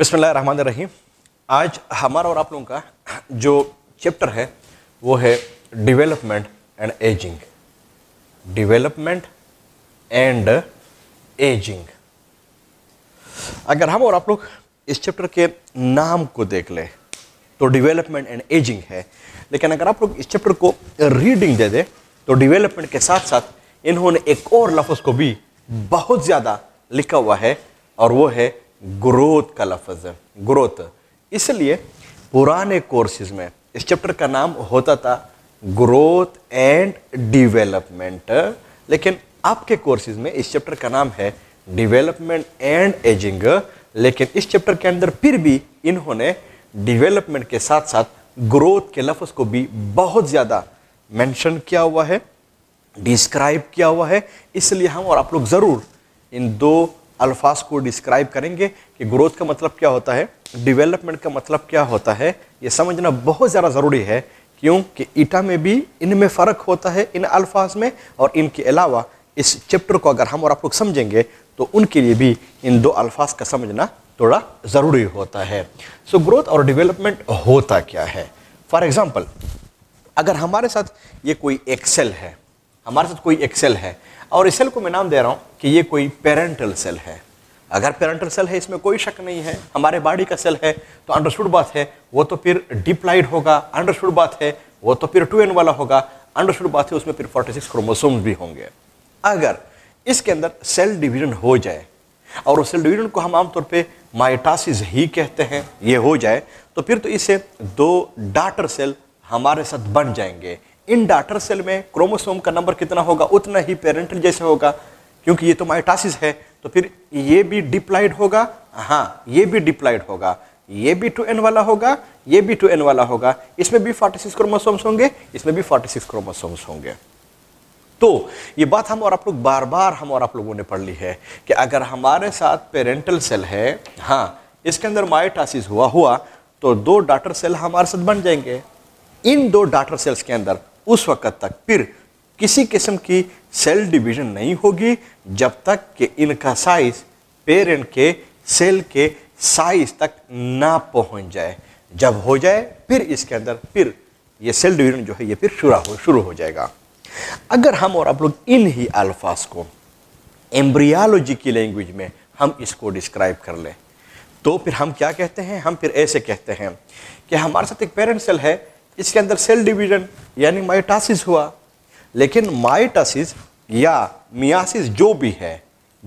बिस्मिल्लाह रहमान रहीम आज हमारा और आप लोगों का जो चैप्टर है वो है development and ageing development and ageing अगर हम और आप लोग इस चैप्टर के नाम को देख ले तो डेवलपमेंट एंड एजिंग है लेकिन अगर आप लोग इस चैप्टर को रीडिंग दे दें तो डेवलपमेंट के साथ साथ इन्होंने एक और लफ्ज़ को भी बहुत ज़्यादा लिखा हुआ है और वो है ग्रोथ का लफज है ग्रोथ इसलिए पुराने कोर्सेज में इस चैप्टर का नाम होता था ग्रोथ एंड डिवेलपमेंट लेकिन आपके कोर्सेज में इस चैप्टर का नाम है डिवेलपमेंट एंड एजिंग लेकिन इस चैप्टर के अंदर फिर भी इन्होंने डिवेलपमेंट के साथ साथ ग्रोथ के लफ्ज़ को भी बहुत ज़्यादा मेंशन किया हुआ है डिस्क्राइब किया हुआ है इसलिए हम और आप लोग ज़रूर इन दो अल्फाज को डिस्क्राइब करेंगे कि ग्रोथ का मतलब क्या होता है डेवलपमेंट का मतलब क्या होता है ये समझना बहुत ज़्यादा ज़रूरी है क्योंकि ईटा में भी इनमें फ़र्क होता है इन अल्फाज में और इनके अलावा इस चैप्टर को अगर हम और आप लोग समझेंगे तो उनके लिए भी इन दो अल्फाज का समझना थोड़ा ज़रूरी होता है सो so, ग्रोथ और डिवेलपमेंट होता क्या है फॉर एग्ज़ाम्पल अगर हमारे साथ ये कोई एक्सेल है हमारे साथ कोई एक्सेल है और इस सेल को मैं नाम दे रहा हूँ कि ये कोई पेरेंटल सेल है अगर पेरेंटल सेल है इसमें कोई शक नहीं है हमारे बॉडी का सेल है तो अंडरस्टूड बात है वो तो फिर डिप्लाइड होगा अंडरस्टूड बात है वो तो फिर टू एन वाला होगा अंडरस्टूड बात है उसमें फिर फोर्टी सिक्स क्रोमोसोम भी होंगे अगर इसके अंदर सेल डिवीजन हो जाए और उस सेल डिवीजन को हम आमतौर पर माइटासिस ही कहते हैं ये हो जाए तो फिर तो इसे दो डाटर सेल हमारे साथ बन जाएंगे इन डाटर सेल में क्रोमोसोम का नंबर कितना होगा उतना ही पेरेंटल जैसे होगा क्योंकि ये तो माइटासिस है तो फिर ये भी डिप्लाइड होगा हाँ ये भी डिप्लाइड होगा ये भी टू एन वाला होगा ये भी टू एन वाला होगा इसमें भी फोर्टी सिक्स क्रोमोसोम्स होंगे इसमें भी फोर्टी सिक्स क्रोमोसोम्स होंगे तो ये बात हम और आप लोग बार बार हम और आप लोगों ने पढ़ ली है कि अगर हमारे साथ पेरेंटल सेल है हाँ इसके अंदर माइटासिस हुआ हुआ तो दो डाटर सेल हमारे साथ बन जाएंगे इन दो डाटर सेल्स के अंदर उस वक़्त तक फिर किसी किस्म की सेल डिवीज़न नहीं होगी जब तक कि इनका साइज़ पेरेंट के सेल के साइज़ तक ना पहुंच जाए जब हो जाए फिर इसके अंदर फिर ये सेल डिवीज़न जो है ये फिर शुरू हो शुरू हो जाएगा अगर हम और आप लोग इन ही अल्फाज को एम्ब्रियालॉजी की लैंग्वेज में हम इसको डिस्क्राइब कर लें तो फिर हम क्या कहते हैं हम फिर ऐसे कहते हैं कि हमारे साथ एक पेरेंट सेल है इसके अंदर सेल डिवीजन यानी माइटासिस हुआ लेकिन माइटासिस या मियासिस जो भी है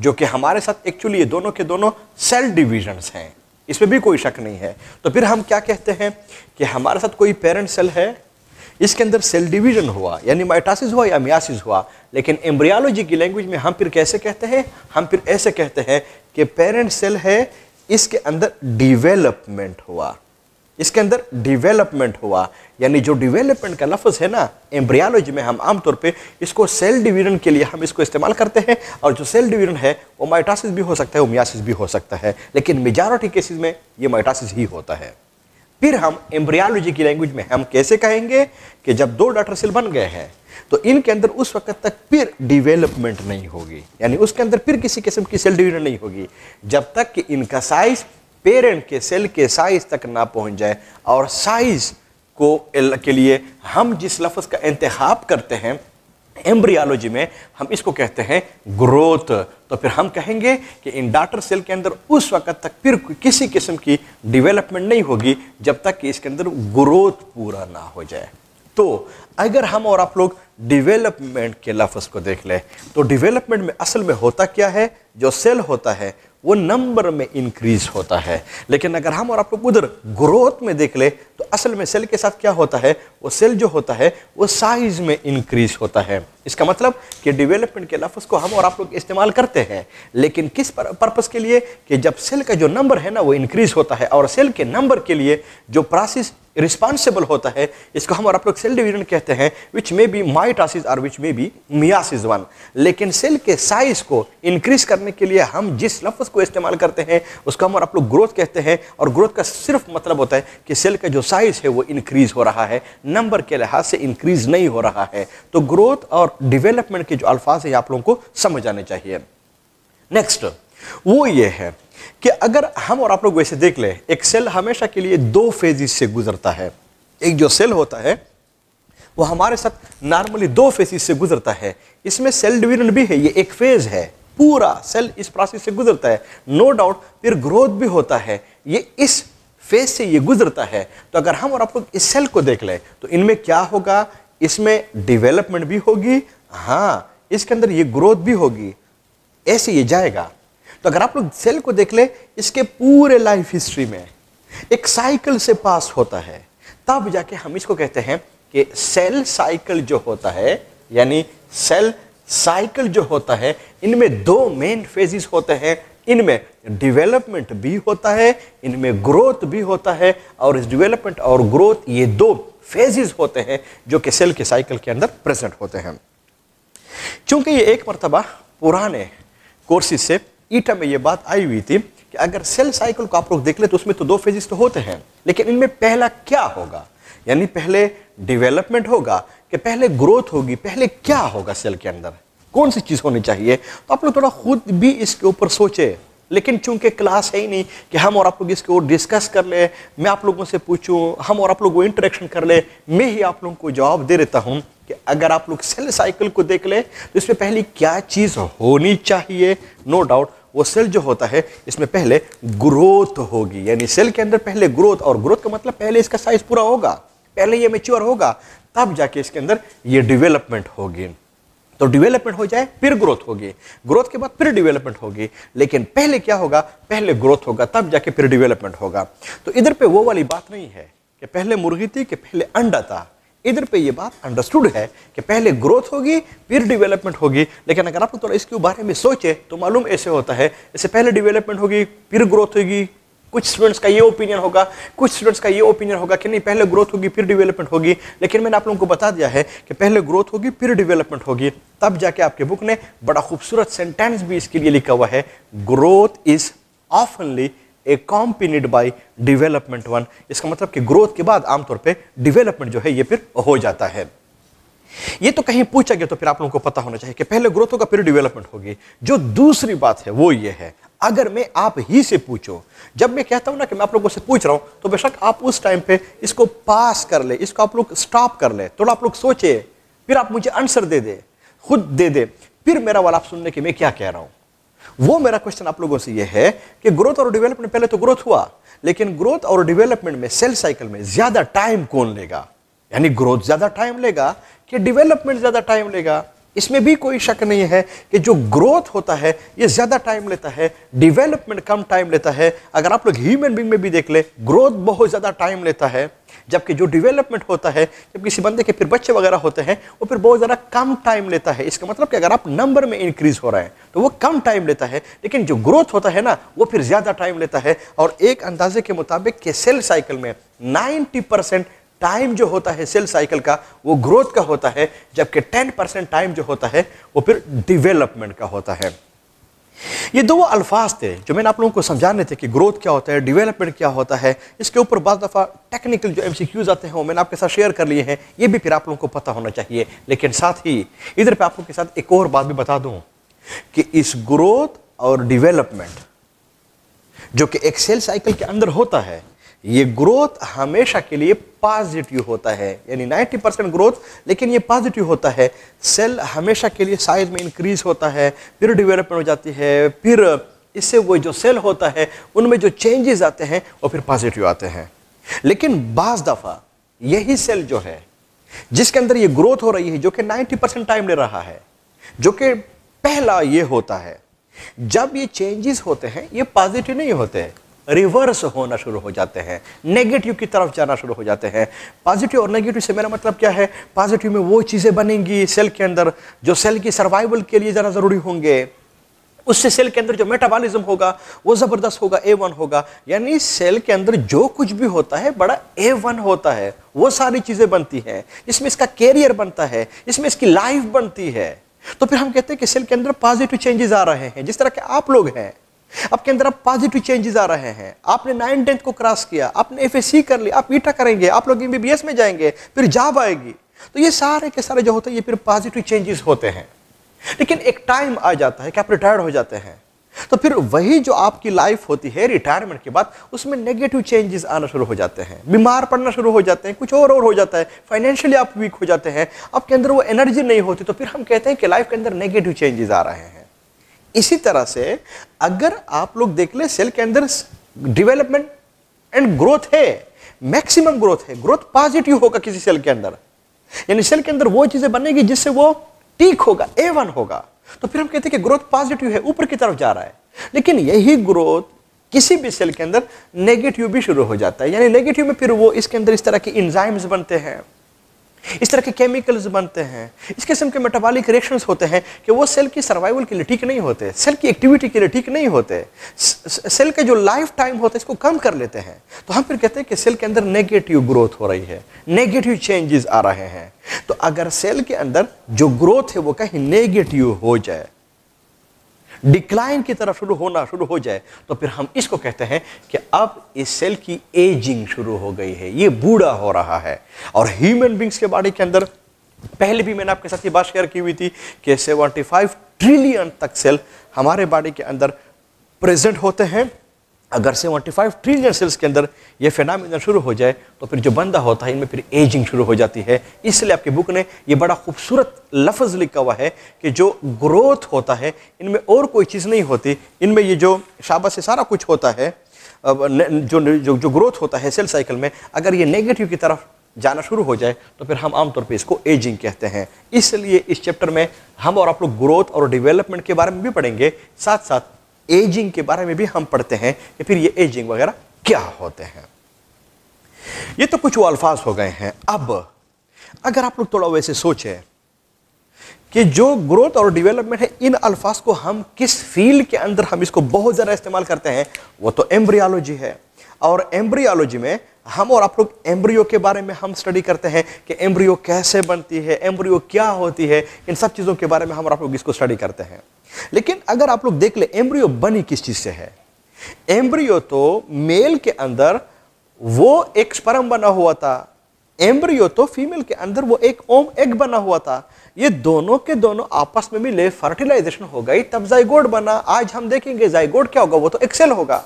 जो कि हमारे साथ एक्चुअली ये दोनों के दोनों सेल डिविजन्स हैं इसमें भी कोई शक नहीं है तो फिर हम क्या कहते हैं कि हमारे साथ कोई पेरेंट सेल है इसके अंदर सेल डिवीजन हुआ यानी माइटासिस हुआ या मियासिस हुआ लेकिन एम्ब्रियालॉजी की लैंग्वेज में हम फिर कैसे कहते हैं हम फिर ऐसे कहते हैं कि पेरेंट सेल है इसके अंदर डिवेलपमेंट हुआ इसके अंदर डिवेलपमेंट हुआ यानी जो डिवेलपमेंट का लफ्ज़ है ना एम्ब्रियालॉजी में हम आमतौर पे इसको सेल डिवीजन के लिए हम इसको इस्तेमाल करते हैं और जो सेल डिवीजन है वो माइटासिस भी हो सकता है ओमियासिस भी हो सकता है लेकिन मेजॉरिटी केसेस में ये माइटासिस ही होता है फिर हम एम्ब्रियालॉजी की लैंग्वेज में हम कैसे कहेंगे कि जब दो डॉटर सेल बन गए हैं तो इनके अंदर उस वक्त तक फिर डिवेलपमेंट नहीं होगी यानी उसके अंदर फिर किसी किस्म की सेल डिवीजन नहीं होगी जब तक कि इनका साइज़ पेरेंट के सेल के साइज तक ना पहुंच जाए और साइज को के लिए हम जिस लफ्ज़ का इंतखब करते हैं एम्ब्रियालॉजी में हम इसको कहते हैं ग्रोथ तो फिर हम कहेंगे कि इन डाटर सेल के अंदर उस वक्त तक फिर किसी किस्म की डेवलपमेंट नहीं होगी जब तक कि इसके अंदर ग्रोथ पूरा ना हो जाए तो अगर हम और आप लोग डेवलपमेंट के लफ्ज़ को देख लें तो डेवलपमेंट में असल में होता क्या है जो सेल होता है वो नंबर में इंक्रीज होता है लेकिन अगर हम और आपको उधर ग्रोथ में देख ले तो असल में सेल के साथ क्या होता है वो सेल जो होता है वो साइज में इंक्रीज होता है इसका मतलब कि डेवलपमेंट के लफ्ज़ को हम और आप लोग इस्तेमाल करते हैं लेकिन किस पर्पज़ के लिए कि जब सेल का जो नंबर है ना वो इंक्रीज होता है और सेल के नंबर के लिए जो प्रोसेस रिस्पॉन्सिबल होता है इसको हम और आप लोग सेल डिवीजन कहते हैं विच मे बी माइटासिस और which maybe meiosis one लेकिन सेल के साइज को इंक्रीज करने के लिए हम जिस लफ्ज़ को इस्तेमाल करते हैं उसको हम और आप लोग ग्रोथ कहते हैं और ग्रोथ का सिर्फ मतलब होता है कि सेल का जो साइज है वो इंक्रीज हो रहा है नंबर के लिहाज से इंक्रीज नहीं हो रहा है तो ग्रोथ और डिवेलपमेंट के जो अल्फाज है आप लोगों को समझ आने चाहिए नेक्स्ट वो ये है कि अगर हम और आप लोग वैसे देख लें एक सेल हमेशा के लिए दो फेजिस से गुजरता है एक जो सेल होता है वो हमारे साथ नॉर्मली दो फेजिज से गुजरता है इसमें सेल डिवीजन भी है ये एक फेज है पूरा सेल इस प्रोसेस से गुजरता है नो no डाउट फिर ग्रोथ भी होता है ये इस फेज से ये गुजरता है तो अगर हम और आप लोग इस सेल को देख लें तो इनमें क्या होगा इसमें डिवेलपमेंट भी होगी हाँ इसके अंदर ये ग्रोथ भी होगी ऐसे ये जाएगा तो अगर आप लोग सेल को देख ले इसके पूरे लाइफ हिस्ट्री में एक साइकिल से पास होता है तब जाके हम इसको कहते हैं कि सेल साइकिल जो होता है यानी सेल साइकिल जो होता है इनमें दो मेन फेजिस होते हैं इनमें डेवलपमेंट भी होता है इनमें ग्रोथ भी होता है और इस डेवलपमेंट और ग्रोथ ये दो फेजेस होते हैं जो कि सेल के साइकिल के अंदर प्रेजेंट होते हैं चूंकि ये एक मरतबा पुराने कोर्सेज से ईटा में ये बात आई हुई थी कि अगर सेल साइकिल को आप लोग देख ले तो उसमें तो दो फेजिस तो होते हैं लेकिन इनमें पहला क्या होगा यानी पहले डेवलपमेंट होगा कि पहले ग्रोथ होगी पहले क्या होगा सेल के अंदर कौन सी चीज़ होनी चाहिए तो आप लोग थोड़ा खुद भी इसके ऊपर सोचे लेकिन चूंकि क्लास है ही नहीं कि हम और आप लोग इसके ऊपर डिस्कस कर ले मैं आप लोगों से पूछूं हम और आप लोग इंटरेक्शन कर ले मैं ही आप लोगों को जवाब दे देता हूं कि अगर आप लोग सेल साइकिल को देख ले तो इसमें पहली क्या चीज़ होनी चाहिए नो no डाउट वो सेल जो होता है इसमें पहले ग्रोथ होगी यानी सेल के अंदर पहले ग्रोथ और ग्रोथ का मतलब पहले इसका साइज पूरा होगा पहले ये मेच्योर होगा तब जाके इसके अंदर ये डिवेलपमेंट होगी तो डेवलपमेंट हो जाए फिर ग्रोथ होगी ग्रोथ के बाद फिर डेवलपमेंट होगी लेकिन पहले क्या होगा पहले ग्रोथ होगा तब जाके फिर डेवलपमेंट होगा तो इधर पे वो वाली बात नहीं है कि पहले मुर्गी थी कि पहले अंडा था इधर पे ये बात अंडरस्टूड है कि पहले ग्रोथ होगी फिर डेवलपमेंट होगी लेकिन अगर आप थोड़ा इसके बारे में सोचे तो मालूम ऐसे होता है इससे पहले डेवलपमेंट होगी फिर ग्रोथ होगी कुछ स्टूडेंट्स का ये ओपिनियन होगा कुछ स्टूडेंट्स का ये ओपिनियन होगा कि नहीं पहले ग्रोथ होगी फिर डेवलपमेंट होगी लेकिन मैंने आप लोगों को बता दिया है कि पहले ग्रोथ होगी फिर डेवलपमेंट होगी तब जाके आपके बुक ने बड़ा खूबसूरत सेंटेंस भी इसके लिए लिखा हुआ है ग्रोथ इज ऑफनली एकम्पिनिड बाई डिवेलपमेंट वन इसका मतलब कि ग्रोथ के बाद आमतौर पे डिवेलपमेंट जो है ये फिर हो जाता है ये तो कहीं पूछा गया तो फिर आप लोगों को पता होना चाहिए कि पहले ग्रोथ होगा फिर डेवलपमेंट होगी जो दूसरी बात है वो ये है अगर मैं आप ही से पूछो जब मैं कहता हूं ना कि मैं आप लोगों से पूछ रहा हूं तो बेशक आप उस टाइम पे इसको पास कर ले इसको आप लोग स्टॉप कर ले थोड़ा आप लोग सोचे फिर आप मुझे आंसर दे दे खुद दे दे फिर मेरा वाला आप सुनने की मैं क्या कह रहा हूं वो मेरा क्वेश्चन आप लोगों से ये है कि ग्रोथ और डेवलपमेंट पहले तो ग्रोथ हुआ लेकिन ग्रोथ और डेवलपमेंट में सेल साइकिल में ज्यादा टाइम कौन लेगा यानी ग्रोथ ज्यादा टाइम लेगा कि डेवलपमेंट ज्यादा टाइम लेगा इसमें भी कोई शक नहीं है कि जो ग्रोथ होता है ये ज़्यादा टाइम लेता है डेवलपमेंट कम टाइम लेता है अगर आप लोग ह्यूमन बींग में भी देख ले ग्रोथ बहुत ज़्यादा टाइम लेता है जबकि जो डेवलपमेंट होता है जब किसी बंदे के फिर बच्चे वगैरह होते हैं वो फिर बहुत ज़्यादा कम टाइम लेता है इसका मतलब कि अगर आप नंबर में इंक्रीज हो रहे हैं तो वो कम टाइम लेता है लेकिन जो ग्रोथ होता है ना वो फिर ज़्यादा टाइम लेता है और एक अंदाजे के मुताबिक के सेल साइकिल में नाइन्टी परसेंट टाइम जो होता है सेल साइकिल का वो ग्रोथ का होता है जबकि टेन परसेंट टाइम जो होता है वो फिर डिवेलपमेंट का होता है ये दो अल्फाज थे जो मैंने आप लोगों को समझाने थे कि ग्रोथ क्या होता है डेवलपमेंट क्या होता है इसके ऊपर बाद दफ़ा टेक्निकल जो एम आते हैं वो मैंने आपके साथ शेयर कर लिए हैं ये भी फिर आप लोगों को पता होना चाहिए लेकिन साथ ही इधर पे आप लोगों के साथ एक और बात भी बता दू कि इस ग्रोथ और डिवेलपमेंट जो कि एक सेल साइकिल के अंदर होता है ये ग्रोथ हमेशा के लिए पॉजिटिव होता है यानी 90 परसेंट ग्रोथ लेकिन ये पॉजिटिव होता है सेल हमेशा के लिए साइज में इंक्रीज होता है फिर डिवेलपमेंट हो जाती है फिर इससे वो जो सेल होता है उनमें जो चेंजेस आते हैं और फिर पॉजिटिव आते हैं लेकिन बाज दफ़ा यही सेल जो है जिसके अंदर ये ग्रोथ हो रही है जो कि 90 परसेंट टाइम ले रहा है जो कि पहला ये होता है जब ये चेंजेस होते हैं ये पॉजिटिव नहीं होते हैं रिवर्स होना शुरू हो जाते हैं नेगेटिव की तरफ जाना शुरू हो जाते हैं पॉजिटिव और नेगेटिव से मेरा मतलब क्या है पॉजिटिव में वो चीज़ें बनेंगी सेल के अंदर जो सेल की सर्वाइवल के लिए जाना ज़रूरी होंगे उससे सेल के अंदर जो मेटाबॉलिज्म होगा वो ज़बरदस्त होगा ए वन होगा यानी सेल के अंदर जो कुछ भी होता है बड़ा ए वन होता है वो सारी चीज़ें बनती हैं इसमें इसका कैरियर बनता है इसमें इसकी लाइफ बनती है तो फिर हम कहते हैं कि सेल के अंदर पॉजिटिव चेंजेस आ रहे हैं जिस तरह के आप लोग हैं आपके अंदर आप पॉजिटिव चेंजेस आ रहे हैं आपने नाइन टेंथ को क्रॉस किया आपने एफ कर लिया आप ईटा करेंगे आप लोग एमबीबीएस में जाएंगे फिर जॉब आएगी तो ये सारे के सारे जो होते हैं ये फिर पॉजिटिव चेंजेस होते हैं लेकिन एक टाइम आ जाता है कि आप रिटायर्ड हो जाते हैं तो फिर वही जो आपकी लाइफ होती है रिटायरमेंट के बाद उसमें नेगेटिव चेंजेस आना शुरू हो जाते हैं बीमार पड़ना शुरू हो जाते हैं कुछ और और हो जाता है फाइनेंशियली आप वीक हो जाते हैं आपके अंदर वो एनर्जी नहीं होती तो फिर हम कहते हैं कि लाइफ के अंदर नेगेटिव चेंजेस आ रहे हैं इसी तरह से अगर आप लोग देख ले सेल के अंदर डेवलपमेंट एंड ग्रोथ है मैक्सिमम ग्रोथ है ग्रोथ पॉजिटिव होगा किसी सेल के अंदर यानी सेल के अंदर वो चीजें बनेगी जिससे वो टीक होगा ए वन होगा तो फिर हम कहते हैं कि ग्रोथ पॉजिटिव है ऊपर की तरफ जा रहा है लेकिन यही ग्रोथ किसी भी सेल के अंदर नेगेटिव भी शुरू हो जाता है यानी नेगेटिव में फिर वो इसके अंदर इस तरह के इंजाइम्स बनते हैं इस तरह के केमिकल्स बनते हैं इस किस्म के मेटाबॉलिक रिएक्शन होते हैं कि वो सेल की सर्वाइवल के लिए ठीक नहीं होते सेल की एक्टिविटी के लिए ठीक नहीं होते सेल के जो लाइफ टाइम होता है इसको कम कर लेते हैं तो हम फिर कहते हैं कि सेल के अंदर नेगेटिव ग्रोथ हो रही है नेगेटिव चेंजेस आ रहे हैं तो अगर सेल के अंदर जो ग्रोथ है वो कहीं नेगेटिव हो जाए डिक्लाइन की तरफ शुरू होना शुरू हो जाए तो फिर हम इसको कहते हैं कि अब इस सेल की एजिंग शुरू हो गई है ये बूढ़ा हो रहा है और ह्यूमन बींग्स के बॉडी के अंदर पहले भी मैंने आपके साथ ये बात शेयर की हुई थी कि 75 ट्रिलियन तक सेल हमारे बॉडी के अंदर प्रेजेंट होते हैं अगर 75 ट्रिलियन सेल्स के अंदर ये फेनामिनल शुरू हो जाए तो फिर जो बंदा होता है इनमें फिर एजिंग शुरू हो जाती है इसलिए आपकी बुक ने ये बड़ा खूबसूरत लफ्ज़ लिखा हुआ है कि जो ग्रोथ होता है इनमें और कोई चीज़ नहीं होती इनमें ये जो शाबा से सारा कुछ होता है जो जो जो ग्रोथ होता है सेल साइकिल में अगर ये नेगेटिव की तरफ जाना शुरू हो जाए तो फिर हम आमतौर पर इसको एजिंग कहते हैं इसलिए इस चैप्टर में हम और आप लोग ग्रोथ और डेवलपमेंट के बारे में भी पढ़ेंगे साथ साथ एजिंग के बारे में भी हम पढ़ते हैं कि फिर ये एजिंग वगैरह क्या होते हैं ये तो कुछ वो अल्फाज हो गए हैं अब अगर आप लोग थोड़ा वैसे सोचे कि जो ग्रोथ और डेवलपमेंट है इन अल्फाज को हम किस फील्ड के अंदर हम इसको बहुत ज़्यादा इस्तेमाल करते हैं वो तो एम्ब्रियालॉजी है और एम्ब्रियालॉजी में हम और आप लोग एम्ब्रियो के बारे में हम स्टडी करते हैं कि एम्ब्रियो कैसे बनती है एम्ब्रियो क्या होती है इन सब चीज़ों के बारे में हम और आप लोग इसको स्टडी करते हैं लेकिन अगर आप लोग देख ले एम्ब्रियो बनी किस चीज से है एम्ब्रियो तो मेल के अंदर वो एक स्पर्म बना हुआ था एम्ब्रियो तो फीमेल के अंदर वो एक ओम एग बना हुआ था ये दोनों के दोनों आपस में मिले फर्टिलाइजेशन हो गई तब जाइगोड बना आज हम देखेंगे जाइगोड क्या होगा वो तो एक सेल होगा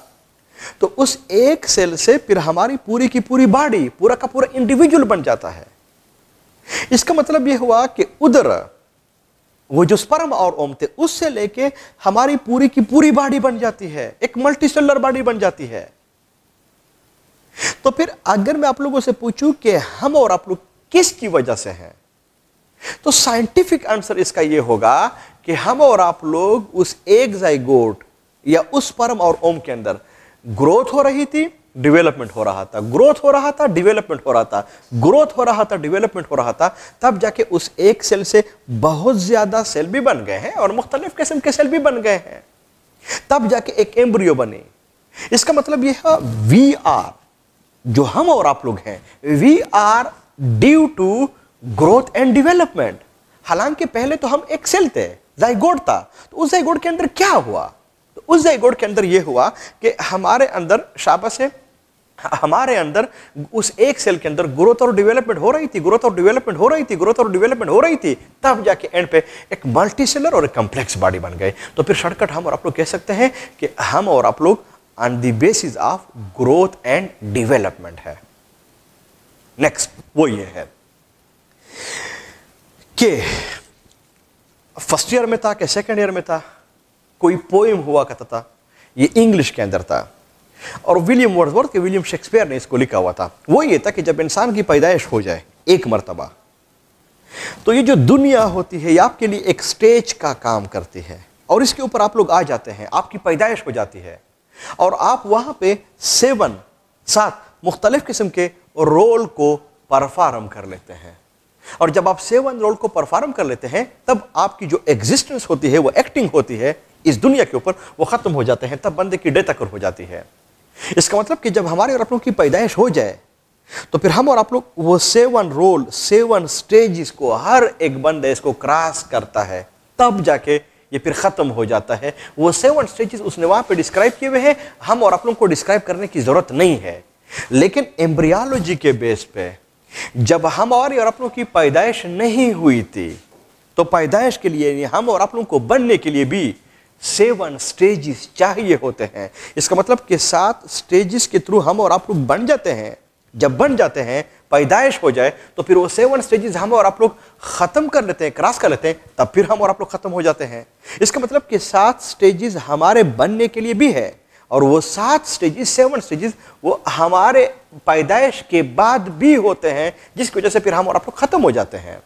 तो उस एक सेल से फिर हमारी पूरी की पूरी बॉडी पूरा का पूरा इंडिविजुअल बन जाता है इसका मतलब यह हुआ कि उधर वो जो स्पर्म और ओम थे उससे लेके हमारी पूरी की पूरी बॉडी बन जाती है एक मल्टी सेलर बॉडी बन जाती है तो फिर अगर मैं आप लोगों से पूछूं कि हम और आप लोग किसकी वजह से हैं तो साइंटिफिक आंसर इसका यह होगा कि हम और आप लोग उस एक जाइगोट या उस परम और ओम के अंदर ग्रोथ हो रही थी डेवलपमेंट हो रहा था ग्रोथ हो रहा था डेवलपमेंट हो रहा था ग्रोथ हो रहा था डेवलपमेंट हो रहा था तब जाके उस एक सेल से बहुत ज़्यादा सेल भी बन गए हैं और मुख्तलिफ किस्म के सेल भी बन गए हैं तब जाके एक एम्ब्रियो बने इसका मतलब यह है वी आर जो हम और आप लोग हैं we are due to growth and development हालांकि पहले तो हम एक सेल थे जाइगोड था तो उस जाइगोड के अंदर क्या हुआ तो उस जाइगोड के अंदर यह हुआ कि हमारे अंदर शाबस है हमारे अंदर उस एक सेल के अंदर ग्रोथ और डेवलपमेंट हो रही थी ग्रोथ और डेवलपमेंट हो रही थी ग्रोथ और डेवलपमेंट हो रही थी तब जाके एंड पे एक मल्टी सेलर और एक कम्प्लेक्स बॉडी बन गए तो फिर शॉर्टकट हम और आप लोग कह सकते हैं कि हम और आप लोग on the basis of growth and development है नेक्स्ट वो ये है कि फर्स्ट ईयर में था कि सेकेंड ईयर में था कोई पोइम हुआ करता था ये इंग्लिश के अंदर था और विलियम वर्ड्सवर्थ के विलियम शेक्सपियर ने इसको लिखा हुआ था वो ये था कि जब इंसान की पैदाइश हो जाए एक मरतबा तो ये जो दुनिया होती है ये आपके लिए एक स्टेज का काम करती है और इसके ऊपर आप लोग आ जाते हैं आपकी पैदाइश हो जाती है और आप वहाँ पे सेवन सात मुख्तलिफ़ किस्म के रोल को परफॉर्म कर लेते हैं और जब आप सेवन रोल को परफॉर्म कर लेते हैं तब आपकी जो एग्जिस्टेंस होती है वो एक्टिंग होती है इस दुनिया के ऊपर वो ख़त्म हो जाते हैं तब बंदे की डेथ अकर हो जाती है इसका मतलब कि जब हमारे और आप की पैदाइश हो जाए तो फिर हम और आप लोग वो सेवन रोल सेवन स्टेज को हर एक बंदा इसको क्रॉस करता है तब जाके ये फिर ख़त्म हो जाता है वो सेवन स्टेजेस उसने वहां पे डिस्क्राइब किए हुए हैं हम और आप लोगों को डिस्क्राइब करने की ज़रूरत नहीं है लेकिन एम्ब्रियालॉजी के बेस पे जब हम और आप लोग की पैदाइश नहीं हुई थी तो पैदाइश के लिए हम और आप लोगों को बनने के लिए भी सेवन स्टेजेस चाहिए होते हैं इसका मतलब कि सात स्टेजेस के थ्रू हम और आप लोग बन जाते हैं जब बन जाते हैं पैदाइश हो जाए तो फिर वो सेवन स्टेजेस हम और आप लोग ख़त्म कर लेते हैं क्रॉस कर लेते हैं तब फिर हम और आप लोग ख़त्म हो जाते हैं इसका मतलब कि सात स्टेजेस हमारे बनने के लिए भी है और वो सात स्टेजेस सेवन स्टेजेस वो हमारे पैदाइश के बाद भी होते हैं जिसकी वजह से फिर हम और आप लोग ख़त्म हो जाते हैं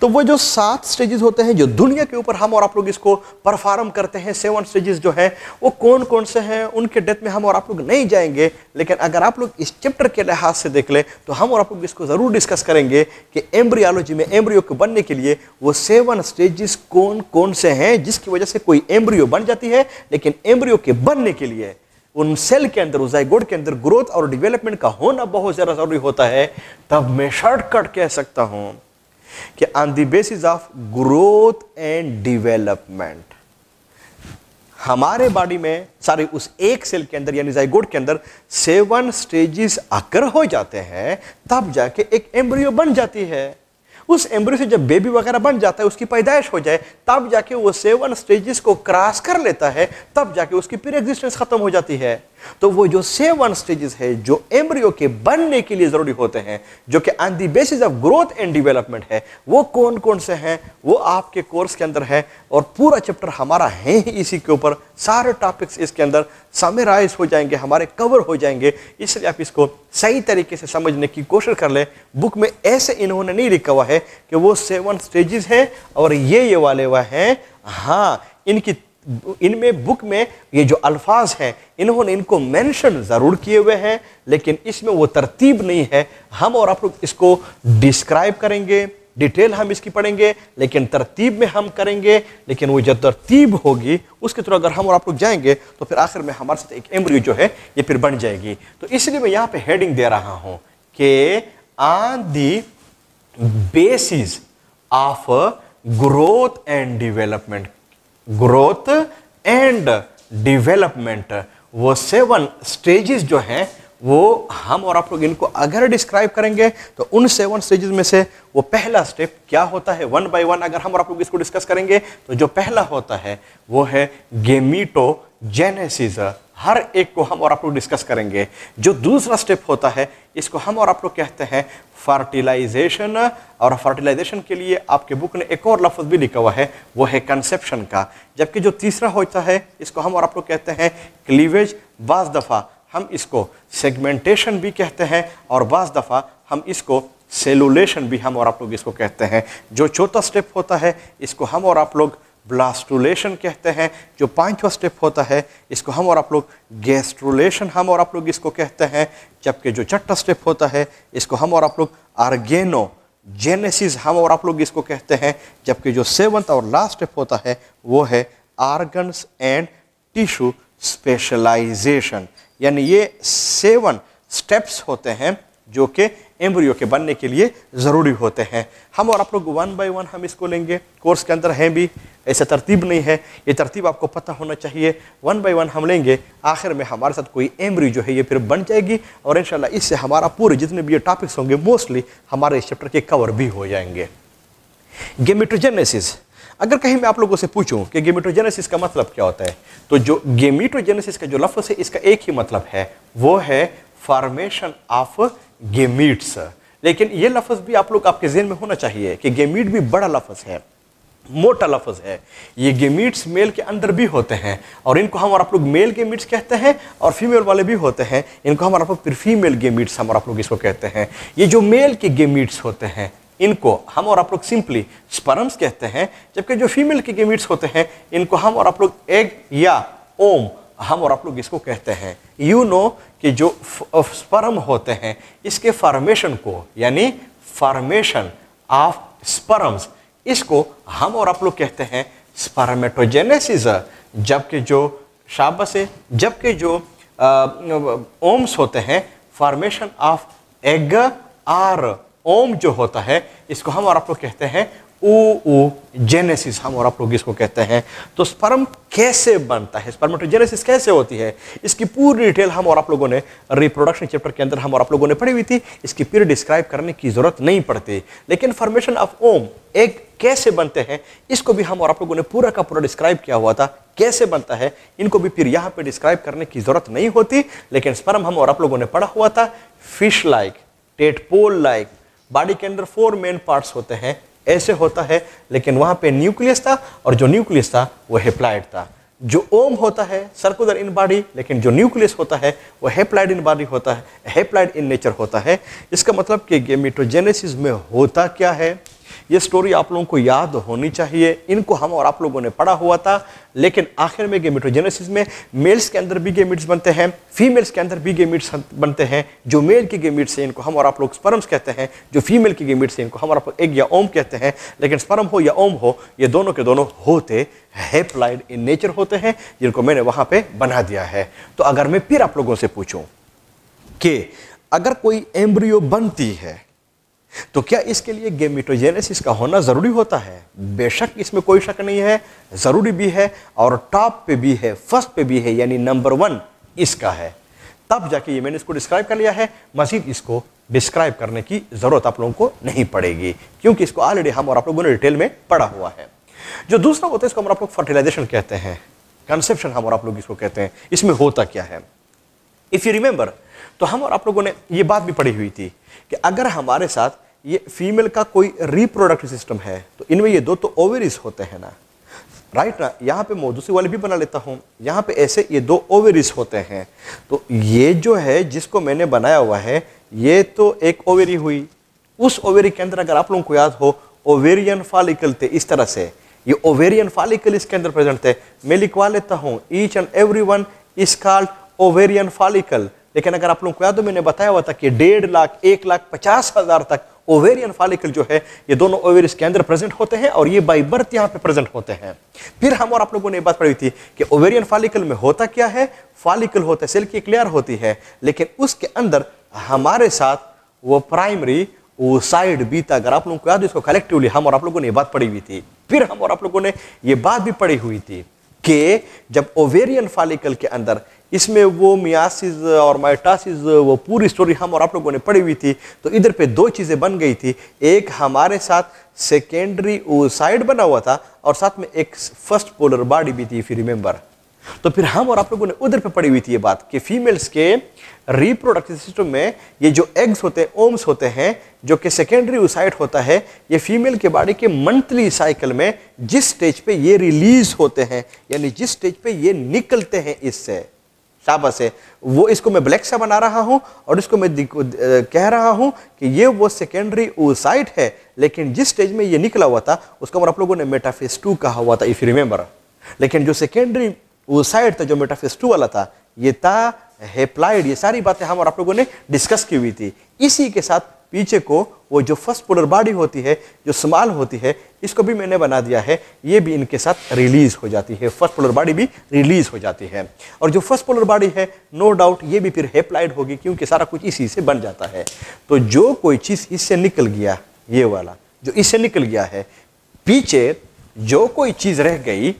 तो वो जो सात स्टेजेस होते हैं जो दुनिया के ऊपर हम और आप लोग इसको परफॉर्म करते हैं सेवन स्टेजेस जो है वो कौन कौन से हैं उनके डेथ में हम और आप लोग नहीं जाएंगे लेकिन अगर आप लोग इस चैप्टर के लिहाज से देख लें तो हम और आप लोग इसको ज़रूर डिस्कस करेंगे कि एम्ब्रियोलॉजी में एम्ब्रियो के बनने के लिए वो सेवन स्टेजेस कौन कौन से हैं जिसकी वजह से कोई एम्ब्रियो बन जाती है लेकिन एम्ब्रियो के बनने के लिए उन सेल के अंदर उस जायगोड के अंदर ग्रोथ और डेवलपमेंट का होना बहुत ज़्यादा ज़रूरी होता है तब मैं शॉर्टकट कह सकता हूँ कि on the basis of growth and development हमारे बॉडी में सारी उस एक सेल के अंदर यानी जाइगोड के अंदर सेवन स्टेजेस आकर हो जाते हैं तब जाके एक एम्ब्रियो बन जाती है उस एम्ब्रियो से जब बेबी वगैरह बन जाता है उसकी पैदाइश हो जाए तब जाके वो सेवन स्टेजेस को क्रॉस कर लेता है तब जाके उसकी प्री एग्जिस्टेंस खत्म हो जाती है तो वो जो सेवन स्टेजेस है जो एम्ब्रियो के बनने के लिए ज़रूरी होते हैं जो कि on the basis of growth and development है वो कौन कौन से हैं वो आपके कोर्स के अंदर है और पूरा चैप्टर हमारा है ही इसी के ऊपर सारे टॉपिक्स इसके अंदर समराइज हो जाएंगे हमारे कवर हो जाएंगे इसलिए आप इसको सही तरीके से समझने की कोशिश कर ले बुक में ऐसे इन्होंने नहीं लिखा हुआ है कि वो सेवन स्टेजेस हैं और ये ये वाले वह हैं हाँ इनकी इनमें बुक में ये जो अल्फाज हैं इन्होंने इनको मेंशन ज़रूर किए हुए हैं लेकिन इसमें वो तरतीब नहीं है हम और आप लोग इसको डिस्क्राइब करेंगे डिटेल हम इसकी पढ़ेंगे लेकिन तरतीब में हम करेंगे लेकिन वो जब तरतीब होगी उसके थ्रू अगर हम और आप लोग जाएंगे तो फिर आखिर में हमारे साथ एक एम्ब्रियो जो है ये फिर बन जाएगी तो इसलिए मैं यहाँ पे हेडिंग दे रहा हूँ कि on the basis of growth and development growth and development वो सेवन स्टेजेस जो हैं वो हम और आप लोग इनको अगर डिस्क्राइब करेंगे तो उन सेवन स्टेजेस में से वो पहला स्टेप क्या होता है वन बाय वन अगर हम और आप लोग इसको डिस्कस करेंगे तो जो पहला होता है वो है गेमीटो जेनेसिस हर एक को हम और आप लोग डिस्कस करेंगे जो दूसरा स्टेप होता है इसको हम और आप लोग कहते हैं फर्टिलाइजेशन और फर्टिलाइजेशन के लिए आपके बुक ने एक और लफ्ज़ भी लिखा हुआ है वो है कंसेप्शन का जबकि जो तीसरा होता है इसको हम और आप लोग कहते हैं क्लीवेज बाज़ दफ़ा हम इसको सेगमेंटेशन भी कहते हैं और बाज़ दफ़ा हम इसको सेलुलेशन भी हम और आप लोग इसको कहते हैं जो चौथा स्टेप होता है इसको हम और आप लोग ब्लास्टुलेशन कहते हैं जो पांचवा स्टेप होता है इसको हम और आप लोग गैस्ट्रोलेशन हम और आप लोग इसको कहते हैं जबकि जो छठा स्टेप होता है इसको हम और आप लोग आर्गेनो जेनेसिस हम और आप लोग इसको कहते हैं जबकि जो सेवंथ और लास्ट स्टेप होता है वो है आर्गन्स एंड टिश्यू स्पेशलाइजेशन यानी ये सेवन स्टेप्स होते हैं जो कि एम्ब्रियो के बनने के लिए ज़रूरी होते हैं हम और आप लोग वन बाई वन हम इसको लेंगे कोर्स के अंदर हैं भी ऐसा तरतीब नहीं है ये तरतीब आपको पता होना चाहिए वन बाई वन हम लेंगे आखिर में हमारे साथ कोई एम्ब्रियो जो है ये फिर बन जाएगी और इन इससे हमारा पूरे जितने भी ये टॉपिक्स होंगे मोस्टली हमारे इस चैप्टर के कवर भी हो जाएंगे गेमिट्रोजेनेसिस अगर कहीं मैं आप लोगों से पूछूं कि गेमिटोजेनेसिस का मतलब क्या होता है तो जो गेमिटोजेनेसिस का जो लफ्ज़ है इसका एक ही मतलब है वो है फॉर्मेशन ऑफ गेमीट्स लेकिन ये लफज भी आप लोग आपके जहन में होना चाहिए कि गेमीट भी बड़ा लफज है मोटा लफज है ये गेमीट्स मेल के अंदर भी होते हैं और इनको हम और आप लोग मेल गेमीट्स कहते हैं और फीमेल वाले भी होते हैं इनको हम और आप लोग फिर फीमेल गेमीट्स हम और आप लोग इसको कहते हैं ये जो मेल के गेमीट्स होते हैं इनको हम और आप लोग सिंपली स्पर्म्स कहते हैं जबकि जो फीमेल के गेमीट्स होते हैं इनको हम और आप लोग एग या ओम हम और आप लोग इसको कहते हैं यू नो कि जो स्पर्म होते हैं इसके फॉर्मेशन को यानी फॉर्मेशन ऑफ स्पर्म्स इसको हम और आप लोग कहते हैं स्पर्मेटोजेनेसिस जबकि जो शाबस है जबकि जो ओम्स होते हैं formation of egg or ovum जो होता है इसको हम और आप लोग कहते हैं ओ जेनेसिस हम और आप लोग इसको कहते हैं तो स्पर्म कैसे बनता है स्पर्मेटोजेनेसिस तो कैसे होती है इसकी पूरी डिटेल हम और आप लोगों ने रिप्रोडक्शन चैप्टर के अंदर हम और आप लोगों ने पढ़ी हुई थी इसकी पीरियड डिस्क्राइब करने की ज़रूरत नहीं पड़ती लेकिन फॉर्मेशन ऑफ ओम एक कैसे बनते हैं इसको भी हम और आप लोगों ने पूरा का पूरा डिस्क्राइब किया हुआ था कैसे बनता है इनको भी फिर यहाँ पर डिस्क्राइब करने की ज़रूरत नहीं होती लेकिन स्पर्म हम और आप लोगों ने पढ़ा हुआ था fish like tadpole like body के अंदर फोर मेन पार्ट्स होते हैं ऐसे होता है लेकिन वहाँ पे न्यूक्लियस था और जो न्यूक्लियस था वो हेप्लाइड था जो ओम होता है सर्कुलर इन बॉडी लेकिन जो न्यूक्लियस होता है वो हेप्लाइड इन बॉडी होता है हेप्लाइड इन नेचर होता है इसका मतलब कि गेमिटोजेनेसिस में होता क्या है ये स्टोरी आप लोगों को याद होनी चाहिए इनको हम और आप लोगों ने पढ़ा हुआ था लेकिन आखिर में गेमिटोजेनेसिस में मेल्स के अंदर भी गेमिट्स बनते हैं फीमेल्स के अंदर भी गेमिट्स बनते हैं जो मेल की गेमिट्स हैं इनको हम और आप लोग स्पर्म्स कहते हैं जो फीमेल की गेमिट्स हैं इनको हम और आप एग या ओम कहते हैं लेकिन स्पर्म हो या ओम हो ये दोनों के दोनों होते हेप्लाइड इन नेचर होते हैं जिनको मैंने वहाँ पर बना दिया है तो अगर मैं फिर आप लोगों से पूछूँ कि अगर कोई एम्ब्रियो बनती है तो क्या इसके लिए गेमिटोजेनेसिस का होना ज़रूरी होता है बेशक इसमें कोई शक नहीं है ज़रूरी भी है और टॉप पे भी है फर्स्ट पे भी है यानी नंबर वन इसका है तब जाके ये मैंने इसको डिस्क्राइब कर लिया है मजीद इसको डिस्क्राइब करने की ज़रूरत आप लोगों को नहीं पड़ेगी क्योंकि इसको ऑलरेडी हम और आप लोगों ने डिटेल में पढ़ा हुआ है जो दूसरा होता है इसको हम आप लोग फर्टिलाइजेशन कहते हैं कंसेप्शन हम और आप लोग इसको कहते हैं इसमें होता क्या है इफ़ यू रिमेंबर तो हम और आप लोगों ने ये बात भी पढ़ी हुई थी कि अगर हमारे साथ ये फीमेल का कोई रिप्रोडक्टिव सिस्टम है तो इनमें ये दो तो ओवरीज होते हैं ना राइट ना यहाँ पे मैं दूसरी वाली भी बना लेता हूँ यहाँ पे ऐसे ये दो ओवरीज होते हैं तो ये जो है जिसको मैंने बनाया हुआ है ये तो एक ओवेरी हुई उस ओवेरी के अंदर अगर आप लोगों को याद हो ओवेरियन फालिकल थे इस तरह से ये ओवेरियन फालिकल इसके अंदर प्रेजेंट थे मैं लिखवा लेता हूँ each and every one is called ovarian follicle लेकिन अगर आप लोगों को याद हो मैंने बताया हुआ था कि डेढ़ लाख एक लाख पचास हज़ार तक ओवेरियन फॉलिकल जो है ये दोनों ओवेरिस के अंदर प्रेजेंट होते हैं और ये बाई बर्थ यहाँ पे प्रेजेंट होते हैं फिर हम और आप लोगों ने बात पढ़ी थी कि ओवेरियन फॉलिकल में होता क्या है फॉलिकल होता है सेल की क्लियर होती है लेकिन उसके अंदर हमारे साथ वो प्राइमरी वो साइड भी था अगर आप लोगों को याद इसको कलेक्टिवली हम और आप लोगों ने बात पढ़ी हुई थी फिर हम और आप लोगों ने ये बात भी पढ़ी हुई थी कि जब ओवेरियन फॉलिकल के अंदर इसमें वो मियासिस और माइटासिस वो पूरी स्टोरी हम और आप लोगों ने पढ़ी हुई थी तो इधर पे दो चीज़ें बन गई थी एक हमारे साथ सेकेंडरी साइड बना हुआ था और साथ में एक फर्स्ट पोलर बॉडी भी थी फिर रिमेंबर तो फिर हम और आप लोगों ने उधर पे पड़ी हुई थी ये बात कि फीमेल्स के रिप्रोडक्टिव सिस्टम में ये जो एग्स होते हैं ओम्स होते हैं जो कि सेकेंडरी ओसाइट होता है ये फीमेल के बॉडी के मंथली साइकिल में जिस स्टेज पे ये रिलीज होते हैं यानी जिस स्टेज पे ये निकलते हैं इससे शाबस है वो इसको मैं ब्लैक सा बना रहा हूँ और इसको मैं कह रहा हूँ कि ये वो सेकेंडरी ओसाइट है लेकिन जिस स्टेज में ये निकला हुआ था उसको हम आप लोगों ने मेटाफेस टू कहा हुआ था इफ़ यू रिमेंबर लेकिन जो सेकेंडरी ओसाइट था जो मेटाफेस टू वाला था ये था हेप्लाइड ये सारी बातें हम और आप लोगों ने डिस्कस की हुई थी इसी के साथ पीछे को वो जो फर्स्ट पोलर बॉडी होती है जो स्मॉल होती है इसको भी मैंने बना दिया है ये भी इनके साथ रिलीज हो जाती है फर्स्ट पोलर बॉडी भी रिलीज हो जाती है और जो फर्स्ट पोलर बॉडी है नो डाउट ये भी फिर हेप्लाइड होगी क्योंकि सारा कुछ इसी से बन जाता है तो जो कोई चीज़ इससे निकल गया ये वाला जो इससे निकल गया है पीछे जो कोई चीज़ रह गई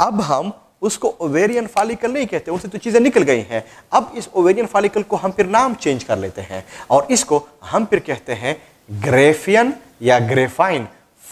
अब हम उसको ओवेरियन फालिकल नहीं कहते उनसे तो चीज़ें निकल गई हैं अब इस ओवेरियन फालिकल को हम फिर नाम चेंज कर लेते हैं और इसको हम फिर कहते हैं ग्रेफियन या ग्रेफाइन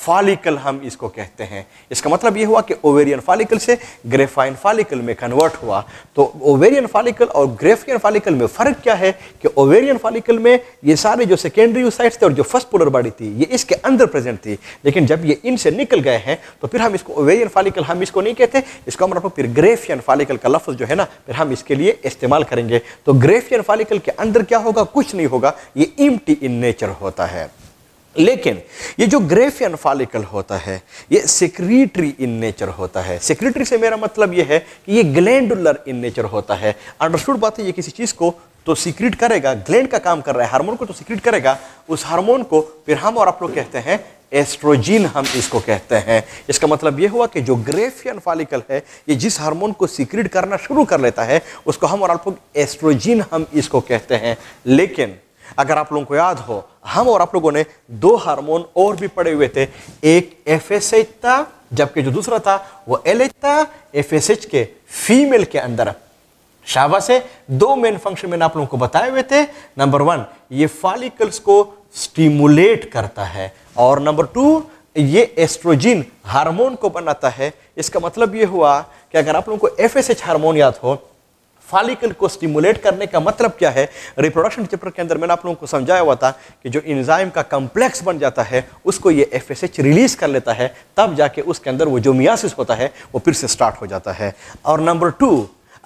फालिकल हम इसको कहते हैं इसका मतलब ये हुआ कि ओवेरियन फालिकल से ग्रेफाइन फालिकल में कन्वर्ट हुआ तो ओवेरियन फालिकल और ग्रेफियन फालिकल में फ़र्क क्या है कि ओवेरियन फालिकल में ये सारे जो सेकेंडरी साइड्स थे और जो फर्स्ट पोलर बॉडी थी ये इसके अंदर प्रेजेंट थी लेकिन जब ये इनसे निकल गए हैं तो फिर हम इसको ओवेरियन फालिकल हम इसको नहीं कहते इसको मतलब हम रखो फिर ग्रेफियन फालिकल का लफ्ज़ जो है ना फिर हम इसके लिए इस्तेमाल करेंगे तो ग्रेफियन फालिकल के अंदर क्या होगा कुछ नहीं होगा ये इम्टी इन नेचर होता है लेकिन ये जो ग्रेफियन फॉलिकल होता है ये सेक्रेटरी इन नेचर होता है सेक्रेटरी से मेरा मतलब ये है कि ये ग्लैंडुलर इन नेचर होता है अंडरस्टूड बात है ये किसी चीज़ को तो सीक्रेट करेगा ग्लैंड का काम कर रहा है हार्मोन को तो सीक्रेट करेगा उस हार्मोन को फिर हम और आप लोग कहते हैं एस्ट्रोजिन हम इसको कहते हैं इसका मतलब ये हुआ कि जो ग्रेफियन फॉलिकल है ये जिस हार्मोन को सीक्रेट करना शुरू कर लेता है उसको हम और आप लोग एस्ट्रोजिन हम इसको कहते हैं लेकिन अगर आप लोगों को याद हो हम और आप लोगों ने दो हार्मोन और भी पड़े हुए थे एक एफ एस था जबकि जो दूसरा था वो एल था एफ के फीमेल के अंदर शाबा से दो मेन फंक्शन मैंने आप लोगों को बताए हुए थे नंबर वन ये फॉलिकल्स को स्टिमुलेट करता है और नंबर टू ये एस्ट्रोजिन हार्मोन को बनाता है इसका मतलब ये हुआ कि अगर आप लोगों को एफ एस एच हार्मोन याद हो फालिकल को स्टिमुलेट करने का मतलब क्या है रिप्रोडक्शन चैप्टर के अंदर मैंने आप लोगों को समझाया हुआ था कि जो इंजाइम का कम्प्लेक्स बन जाता है उसको ये एफ रिलीज कर लेता है तब जाके उसके अंदर वो जो मियासिस होता है वो फिर से स्टार्ट हो जाता है और नंबर टू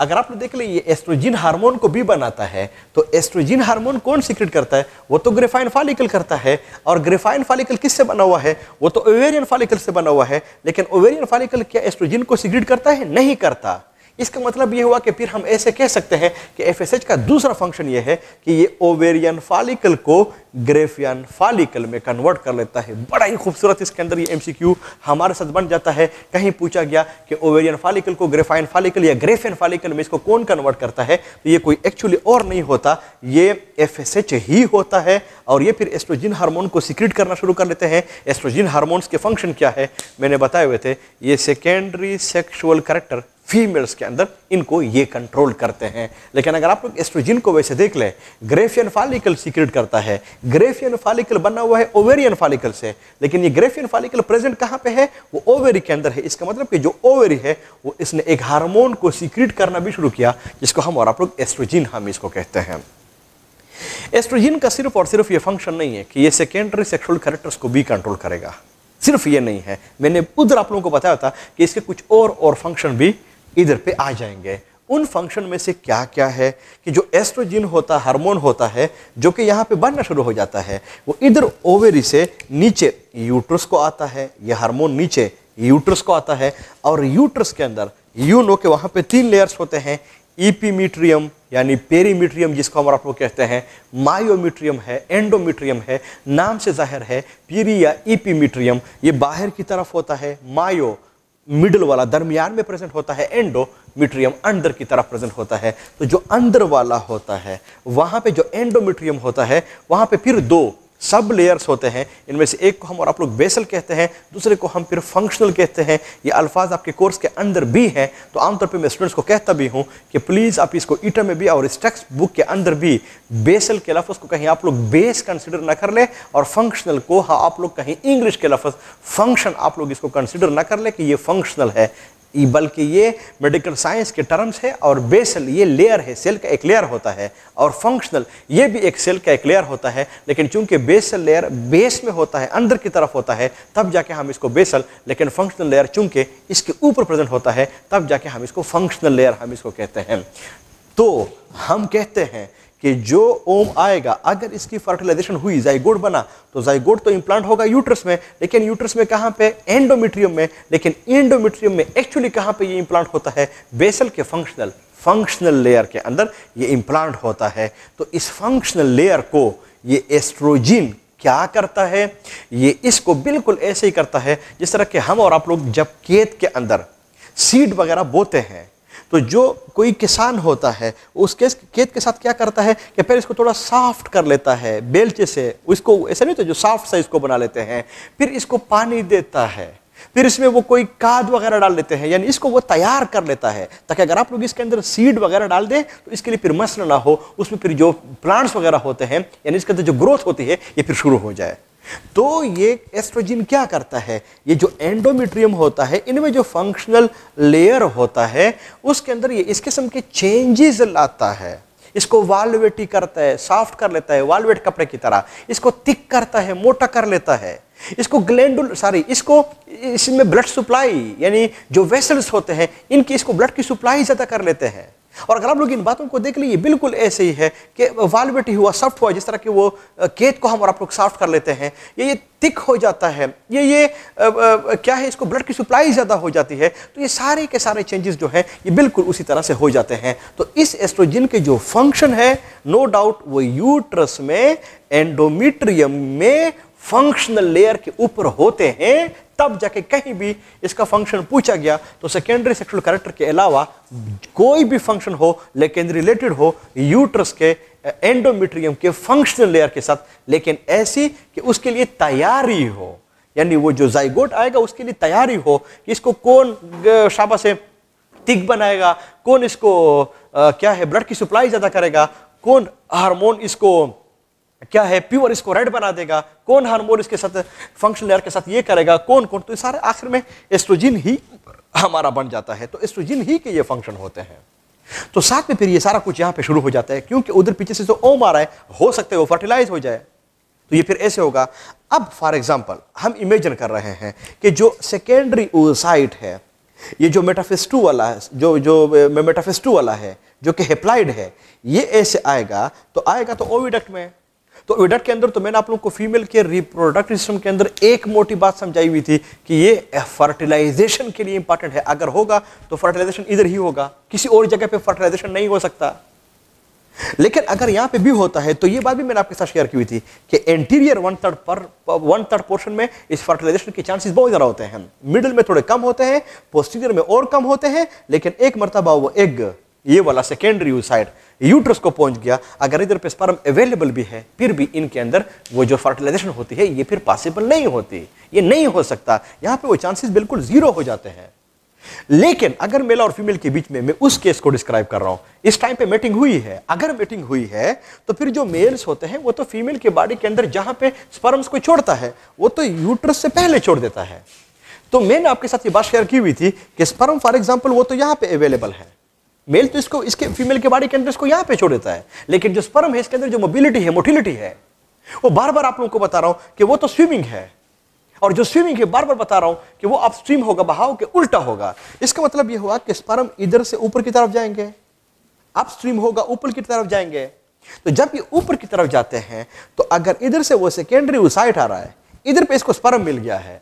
अगर आपने देख लिया ये एस्ट्रोजिन हार्मोन को भी बनाता है तो एस्ट्रोजिन हार्मोन कौन सीक्रेट करता है वो तो ग्रेफाइन फालिकल करता है और ग्रेफाइन फालिकल किससे बना हुआ है वो तो ओवेरियन फालिकल से बना हुआ है लेकिन ओवेरियन फालिकल क्या एस्ट्रोजिन को सीक्रेट करता है नहीं करता इसका मतलब ये हुआ कि फिर हम ऐसे कह सकते हैं कि एफ का दूसरा फंक्शन ये है कि ये ओवेरियन फालिकल को ग्रेफियन फालिकल में कन्वर्ट कर लेता है बड़ा ही खूबसूरत इसके अंदर ये एमसीक्यू हमारे साथ बन जाता है कहीं पूछा गया कि ओवेरियन फालिकल को ग्रेफाइन फालिकल या ग्रेफियन फालिकल में इसको कौन कन्वर्ट करता है तो ये कोई एक्चुअली और नहीं होता ये एफ ही होता है और ये फिर एस्ट्रोजिन हारमोन को सिक्रिट करना शुरू कर लेते हैं एस्ट्रोजिन हारमोन के फंक्शन क्या है मैंने बताए हुए थे ये सेकेंडरी सेक्शुअल करेक्टर फीमेल्स के अंदर इनको ये कंट्रोल करते हैं लेकिन अगर आप लोग एस्ट्रोजिन को वैसे देख लें ग्रेफियन फालिकल सीक्रेट करता है ग्रेफियन फालिकल बना हुआ है ओवेरियन फालिकल से लेकिन ये ग्रेफियन फालिकल प्रेजेंट कहाँ पे है वो ओवेरी के अंदर है इसका मतलब कि जो ओवेरी है वो इसने एक हार्मोन को सीक्रेट करना भी शुरू किया जिसको हम और आप लोग एस्ट्रोजिन हम इसको कहते हैं एस्ट्रोजिन का सिर्फ और सिर्फ ये फंक्शन नहीं है कि ये सेकेंडरी सेक्शुअल करेक्टर्स को भी कंट्रोल करेगा सिर्फ ये नहीं है मैंने उधर आप लोगों को बताया था कि इसके कुछ और और फंक्शन भी इधर पे आ जाएंगे उन फंक्शन में से क्या क्या है कि जो एस्ट्रोजिन होता हार्मोन होता है जो कि यहाँ पे बनना शुरू हो जाता है वो इधर ओवेरी से नीचे यूट्रस को आता है यह हार्मोन नीचे यूट्रस को आता है और यूट्रस के अंदर यू नो के वहाँ पे तीन लेयर्स होते हैं ईपीमीट्रियम यानी पेरीमीट्रियम जिसको हम आप लोग कहते हैं मायोमीट्रियम है एंडोमीट्रियम है नाम से जाहिर है पीरी या ईपीमीट्रियम ये बाहर की तरफ होता है मायो मिडल वाला दरमियान में प्रेजेंट होता है एंडो मिट्रियम अंदर की तरफ प्रेजेंट होता है तो जो अंदर वाला होता है वहां पे जो एंडोमिट्रियम होता है वहां पे फिर दो सब लेयर्स होते हैं इनमें से एक को हम और आप लोग बेसल कहते हैं दूसरे को हम फिर फंक्शनल कहते हैं ये अल्फाज आपके कोर्स के अंदर भी हैं तो आमतौर पर मैं स्टूडेंट्स को कहता भी हूँ कि प्लीज़ आप इसको ईटर में भी और इस टेक्स्ट बुक के अंदर भी बेसल के लफ्ज़ को कहीं आप लोग बेस कंसिडर ना कर ले और फंक्शनल को हाँ आप लोग कहीं इंग्लिश के लफ्ज़ फंक्शन आप लोग इसको कंसिडर ना कर ले कि ये फंक्शनल है बल्कि ये मेडिकल साइंस के टर्म्स है और बेसल ये लेयर है सेल का एक लेयर होता है और फंक्शनल ये भी एक सेल का एक लेयर होता है लेकिन चूंकि बेसल लेयर बेस में होता है अंदर की तरफ होता है तब जाके हम इसको बेसल लेकिन फंक्शनल लेयर चूंकि इसके ऊपर प्रेजेंट होता है तब जाके हम इसको फंक्शनल लेयर हम इसको कहते हैं तो हम कहते हैं कि जो ओम आएगा अगर इसकी फर्टिलाइजेशन हुई जाइगोड बना तो जाइगोड तो इम्प्लांट होगा यूट्रस में लेकिन यूट्रस में कहाँ पे एंडोमेट्रियम में लेकिन एंडोमेट्रियम में एक्चुअली कहाँ पे ये इम्प्लांट होता है बेसल के फंक्शनल फंक्शनल लेयर के अंदर ये इम्प्लांट होता है तो इस फंक्शनल लेयर को ये एस्ट्रोजिन क्या करता है ये इसको बिल्कुल ऐसे ही करता है जिस तरह के हम और आप लोग जब खेत के अंदर सीड वगैरह बोते हैं तो जो कोई किसान होता है उसके खेत के साथ क्या करता है कि फिर इसको थोड़ा साफ्ट कर लेता है बेलचे से उसको ऐसा नहीं तो जो साफ्ट साइज को बना लेते हैं फिर इसको पानी देता है फिर इसमें वो कोई काद वगैरह डाल लेते हैं यानी इसको वो तैयार कर लेता है ताकि अगर आप लोग इसके अंदर सीड वगैरह डाल दें तो इसके लिए फिर मसला ना हो उसमें फिर जो प्लांट्स वगैरह होते हैं यानी इसके अंदर जो ग्रोथ होती है ये फिर शुरू हो जाए तो ये एस्ट्रोजिन क्या करता है ये जो एंडोमेट्रियम होता है इनमें जो फंक्शनल लेयर होता है उसके अंदर ये इस किस्म के चेंजेस लाता है इसको वालवेटी करता है सॉफ्ट कर लेता है वालवेट कपड़े की तरह इसको थिक करता है मोटा कर लेता है इसको ग्लैंडुल सॉरी इसको इसमें ब्लड सप्लाई यानी जो वेसल्स होते हैं इनकी इसको ब्लड की सप्लाई ज़्यादा कर लेते हैं और अगर आप लोग इन बातों को देख लीजिए बिल्कुल ऐसे ही है कि वालविटी हुआ सॉफ्ट हुआ जिस तरह कि वो केत को हम और आप लोग साफ कर लेते हैं ये ये थिक हो जाता है ये ये आ, आ, क्या है इसको ब्लड की सप्लाई ज़्यादा हो जाती है तो ये सारे के सारे चेंजेस जो हैं ये बिल्कुल उसी तरह से हो जाते हैं तो इस एस्ट्रोजिन के जो फंक्शन है नो डाउट वो यूट्रस में एंडोमीट्रियम में फंक्शनल लेयर के ऊपर होते हैं तब जाके कहीं भी इसका फंक्शन पूछा गया तो सेकेंडरी सेक्सुअल करेक्टर के अलावा कोई भी फंक्शन हो लेकिन रिलेटेड हो यूट्रस के एंडोमेट्रियम eh, के फंक्शनल लेयर के साथ लेकिन ऐसी कि उसके लिए तैयारी हो यानी वो जो जाइगोट आएगा उसके लिए तैयारी हो कि इसको कौन शाबा से तिग बनाएगा कौन इसको आ, eh, क्या है ब्लड की सप्लाई ज़्यादा करेगा कौन हार्मोन इसको क्या है प्योर इसको रेड बना देगा कौन हार्मोन इसके साथ फंक्शन लेयर के साथ ये करेगा कौन कौन तो सारे आखिर में एस्ट्रोजिन ही हमारा बन जाता है तो एस्ट्रोजिन ही के ये फंक्शन होते हैं तो साथ में फिर ये सारा कुछ यहां पे शुरू हो जाता है क्योंकि उधर पीछे से जो तो ओम आ रहा है हो सकता है वो फर्टिलाइज हो जाए तो ये फिर ऐसे होगा अब फॉर एग्जाम्पल हम इमेजन कर रहे हैं कि जो सेकेंडरी साइट है ये जो मेटाफेस्टू वाला है जो जो मेटाफेस्टू वाला है जो कि हेप्लाइड है ये ऐसे आएगा तो आएगा तो ओविडक्ट में तो ओडट के अंदर तो मैंने आप लोग को फीमेल के रिप्रोडक्टिव सिस्टम के अंदर एक मोटी बात समझाई हुई थी कि ये फर्टिलाइजेशन के लिए इंपॉर्टेंट है अगर होगा तो फर्टिलाइजेशन इधर ही होगा किसी और जगह पे फर्टिलाइजेशन नहीं हो सकता लेकिन अगर यहां पे भी होता है तो ये बात भी मैंने आपके साथ शेयर की हुई थी कि एंटीरियर वन थर्ड पर वन थर्ड पोर्शन में इस फर्टिलाइजेशन के चांसेस बहुत ज़्यादा होते हैं मिडिल में थोड़े कम होते हैं पोस्टीरियर में और कम होते हैं लेकिन एक मरतबा वो एग ये वाला सेकेंडरी यूसाइड यूट्रस को पहुंच गया अगर इधर पे स्पर्म अवेलेबल भी है फिर भी इनके अंदर वो जो फर्टिलाइजेशन होती है ये फिर पॉसिबल नहीं होती ये नहीं हो सकता यहाँ पे वो चांसेस बिल्कुल जीरो हो जाते हैं लेकिन अगर मेला और फीमेल के बीच में मैं उस केस को डिस्क्राइब कर रहा हूं इस टाइम पे मेटिंग हुई है अगर मेटिंग हुई है तो फिर जो मेल्स होते हैं वो तो फीमेल के बॉडी के अंदर जहां पे स्पर्म्स को छोड़ता है वो तो यूट्रस से पहले छोड़ देता है तो मैंने आपके साथ ये बात शेयर की हुई थी कि स्पर्म फॉर एग्जाम्पल वो तो यहां पर अवेलेबल है मेल तो इसको इसके फीमेल के बॉडी के अंदर इसको यहां पे छोड़ देता है लेकिन जो स्पर्म है इसके अंदर जो मोबिलिटी है मोटिलिटी है वो बार बार आप लोगों को बता रहा हूं कि वो तो स्विमिंग है और जो स्विमिंग है बार बार बता रहा हूं कि वो आप स्विम होगा बहाव के उल्टा होगा इसका मतलब ये हुआ कि स्पर्म इधर से ऊपर की तरफ जाएंगे आप स्ट्रीम होगा ऊपर की तरफ जाएंगे तो जब ये ऊपर की तरफ जाते हैं तो अगर इधर से वो सेकेंडरी उसाइट आ रहा है इधर पे इसको स्पर्म मिल गया है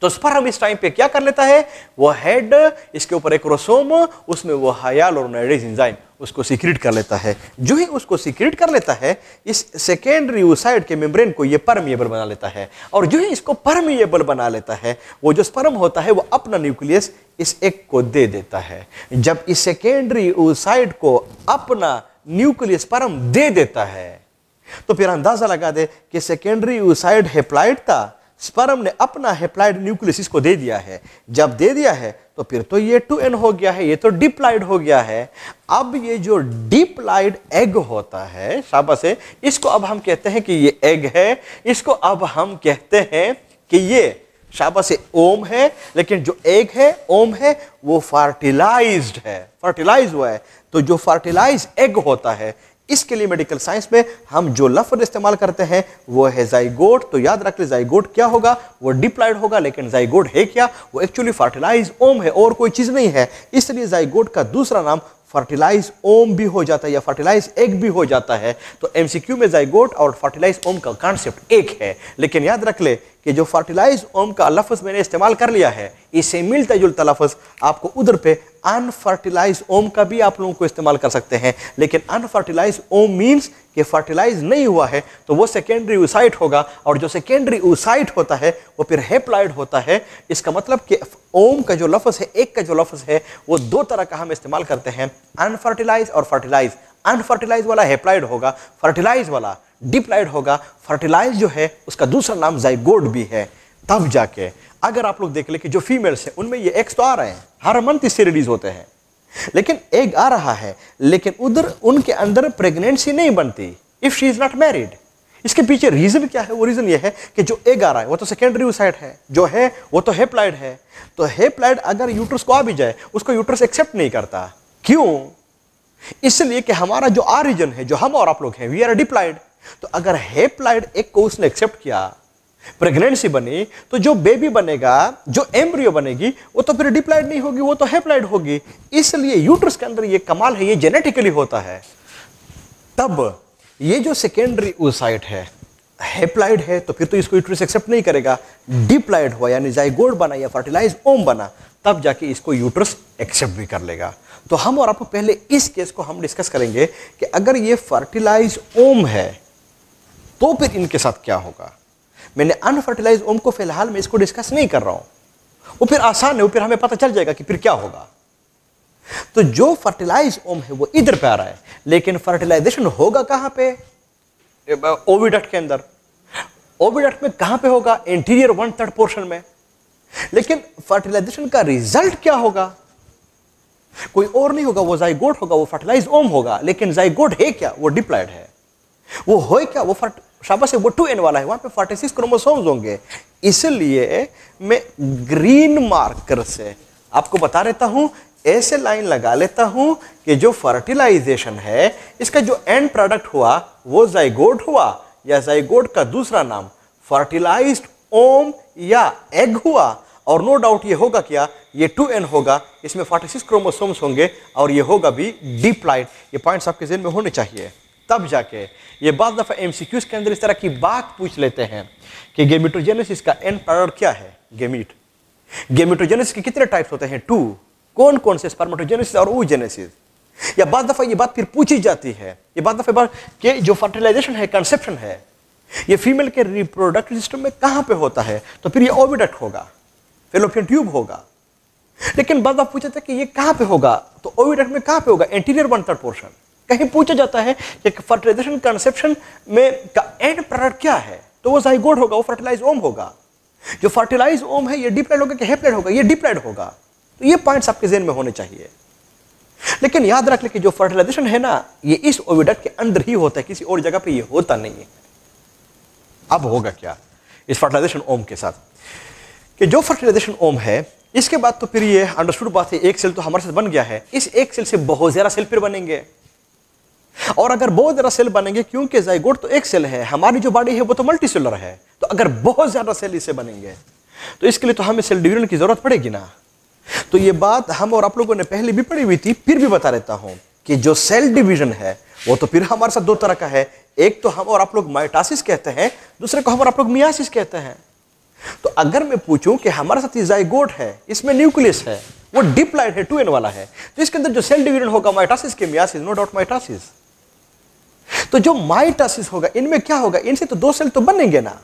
तो स्पर्म इस टाइम पे क्या कर लेता है वो हेड इसके ऊपर एक रोसोम उसमें वो हयाल और नाइडेज इंजाइम उसको सीक्रेट कर लेता है जो ही उसको सीक्रेट कर लेता है इस सेकेंडरी यूसाइड के मेम्ब्रेन को ये परमिएबल बना लेता है और जो ही इसको परमिएबल बना लेता है वो जो स्पर्म होता है वो अपना न्यूक्लियस इस एक को दे देता है जब इस सेकेंडरी यूसाइड को अपना न्यूक्लियस परम दे देता है तो फिर अंदाज़ा लगा दे कि सेकेंडरी यूसाइड हेप्लाइड था स्पर्म ने अपना हेप्लाइड न्यूक्लियस इसको दे दिया है जब दे दिया है तो फिर तो ये टू एन हो गया है ये तो डिप्लाइड हो गया है अब ये जो डिप्लाइड एग होता है शाबाश से इसको अब हम कहते हैं कि ये एग है इसको अब हम कहते हैं कि ये शाबा से ओम है लेकिन जो एग है ओम है वो फर्टिलाइज्ड है फर्टिलाइज हुआ है तो जो फर्टिलाइज एग होता है इसके लिए मेडिकल साइंस में हम जो लफ्ज इस्तेमाल करते हैं वो है जाइगोट तो याद रख ले जाइगोट क्या होगा वो डिप्लाइड होगा लेकिन जाइगोट है क्या वो एक्चुअली फर्टिलाइज ओम है और कोई चीज़ नहीं है इसलिए जाइगोट का दूसरा नाम फर्टिलाइज ओम भी हो जाता है या फर्टिलाइज एग भी हो जाता है तो एमसीक्यू में जाइगोट और फर्टिलाइज ओम का कॉन्सेप्ट एक है लेकिन याद रख ले कि जो फर्टिलाइज ओम का लफ्ज़ मैंने इस्तेमाल कर लिया है इससे मिलता जुलता लफ्ज़ आपको उधर पे अनफर्टिलाइज ओम का भी आप लोगों को इस्तेमाल कर सकते हैं लेकिन अनफर्टिलाइज ओम मीन्स कि फर्टिलाइज नहीं हुआ है तो वो सेकेंडरी ओसाइट होगा और जो सेकेंडरी ओसाइट होता है वो फिर हेप्लाइड होता है इसका मतलब कि ओम का जो लफ्ज़ है एक का जो लफ्ज़ है वो दो तरह का हम इस्तेमाल करते हैं अनफर्टिलाइज और फर्टिलाइज अनफर्टिलाइज वाला हेप्लाइड होगा फर्टिलाइज वाला डिप्लाइड होगा फर्टिलाइज जो है उसका दूसरा नाम जाइगोड भी है तब जाके अगर आप लोग देख ले कि जो फीमेल्स हैं उनमें ये एक्स तो आ रहे हैं हर मंथ इससे रिलीज होते हैं लेकिन एग आ रहा है लेकिन उधर उनके अंदर प्रेगनेंसी नहीं बनती if she is not married इसके पीछे रीज़न क्या है वो रीज़न ये है कि जो एग आ रहा है वो तो सेकेंडरी ओसाइड है जो है वो तो हेप्लाइड है तो हेप्लाइड अगर यूट्रस को आ भी जाए उसको यूट्रस एक्सेप्ट नहीं करता क्यों इसलिए कि हमारा जो आ रीजन है जो हम और आप लोग हैं वी आर डिप्लाइड तो अगर हेप्लाइड एक को उसने एक्सेप्ट किया प्रेगनेंसी बनी तो जो बेबी बनेगा जो एम्ब्रियो बनेगी वो तो फिर डिप्लाइड नहीं होगी वो तो हेप्लाइड होगी इसलिए यूट्रस के अंदर ये कमाल है ये जेनेटिकली होता है तब ये जो सेकेंडरी ओसाइट है हेप्लाइड है तो फिर तो इसको यूट्रस एक्सेप्ट नहीं करेगा डिप्लाइड हुआ यानी जाइगोड बना या फर्टिलाइज ओम बना तब जाके इसको यूट्रस एक्सेप्ट भी कर लेगा तो हम और आप पहले इस केस को हम डिस्कस करेंगे कि अगर ये फर्टिलाइज ओम है तो फिर इनके साथ क्या होगा मैंने अनफर्टिलाइज ओम को फिलहाल मैं इसको डिस्कस नहीं कर रहा हूं वो फिर आसान है वो फिर हमें पता चल जाएगा कि फिर क्या होगा तो जो फर्टिलाइज ओम है वो इधर पे आ रहा है लेकिन फर्टिलाइजेशन होगा कहां पे ओविडट के अंदर ओविडट में कहां पे होगा इंटीरियर वन थर्ड पोर्शन में लेकिन फर्टिलाइजेशन का रिजल्ट क्या होगा कोई और नहीं होगा वो जाइगोट होगा वो फर्टिलाइज ओम होगा लेकिन जाइगोट है क्या वो डिप्लाइड है वो हो क्या वो फर्ट शाबाश से वो टू एन वाला है वहां पे 46 क्रोमोसोम्स होंगे इसलिए मैं ग्रीन मार्कर से आपको बता देता हूं ऐसे लाइन लगा लेता हूं कि जो फर्टिलाइजेशन है इसका जो एंड प्रोडक्ट हुआ वो जाइगोट हुआ या जाइगोट का दूसरा नाम फर्टिलाइज्ड ओम या एग हुआ और नो डाउट ये होगा क्या ये टू एन होगा इसमें 46 क्रोमोसोम्स होंगे और ये होगा भी डीप लाइट ये पॉइंट्स आपके जेल में होने चाहिए तब जाके ये बात दफ़ा एम के अंदर इस तरह की बात पूछ लेते हैं कि गेमिटोजेनेसिस का एंड पैरल क्या है गेमिट गेमिटोजेनेसिस के कितने टाइप्स होते हैं टू कौन कौन से स्पर्मेटोजेनेसिस और ओजेनेसिस या बात दफ़ा ये बात फिर पूछी जाती है ये बात दफ़ा बात कि जो फर्टिलाइजेशन है कंसेप्शन है ये फीमेल के रिप्रोडक्टिव सिस्टम में कहाँ पे होता है तो फिर ये ओविडक्ट होगा फेलोपियन ट्यूब होगा लेकिन बाद पूछा था कि ये कहां पे होगा तो ओविडक्ट में कहां पे होगा एंटीरियर वन थर्ड पोर्शन कहीं पूछा जाता है कि फर्टिलाइजेशन कंसेप्शन में का एंड प्रोडक्ट क्या है तो वो जाइगोड होगा वो फर्टिलाइज ओम होगा जो फर्टिलाइज ओम है ये डिप्लाइड होगा कि हेप्लाइड होगा ये डिप्लाइड होगा तो ये पॉइंट्स आपके जेन में होने चाहिए लेकिन याद रख ले कि जो फर्टिलाइजेशन है ना ये इस ओविडक्ट के अंदर ही होता है किसी और जगह पे ये होता नहीं है अब होगा क्या इस फर्टिलाइजेशन ओम के साथ कि जो फर्टिलाइजेशन ओम है इसके बाद तो फिर ये अंडरस्टूड बात है एक सेल तो हमारे साथ बन गया है इस एक सेल से बहुत ज़्यादा सेल फिर बनेंगे और अगर बहुत ज़्यादा सेल बनेंगे क्योंकि जयगोट तो एक सेल है हमारी जो बॉडी है वो तो मल्टी सेलर है तो अगर बहुत ज़्यादा सेल इसे बनेंगे तो इसके लिए तो हमें सेल डिवीजन की ज़रूरत पड़ेगी ना तो ये बात हम और आप लोगों ने पहले भी पढ़ी हुई थी फिर भी बता रहता हूं कि जो सेल डिवीजन है वो तो फिर हमारे साथ दो तरह का है एक तो हम और आप लोग माइटासिस कहते हैं दूसरे को हम और आप लोग मियासिस कहते हैं तो अगर मैं पूछूं कि हमारे साथ जायगोट है इसमें न्यूक्लियस है वो डिप्लाइड है टू एन वाला है तो इसके अंदर जो सेल डिवीजन होगा माइटासिस के मियासिस नो डाउट माइटासिस तो जो माइटासिस होगा इनमें क्या होगा इनसे तो दो सेल तो बनेंगे ना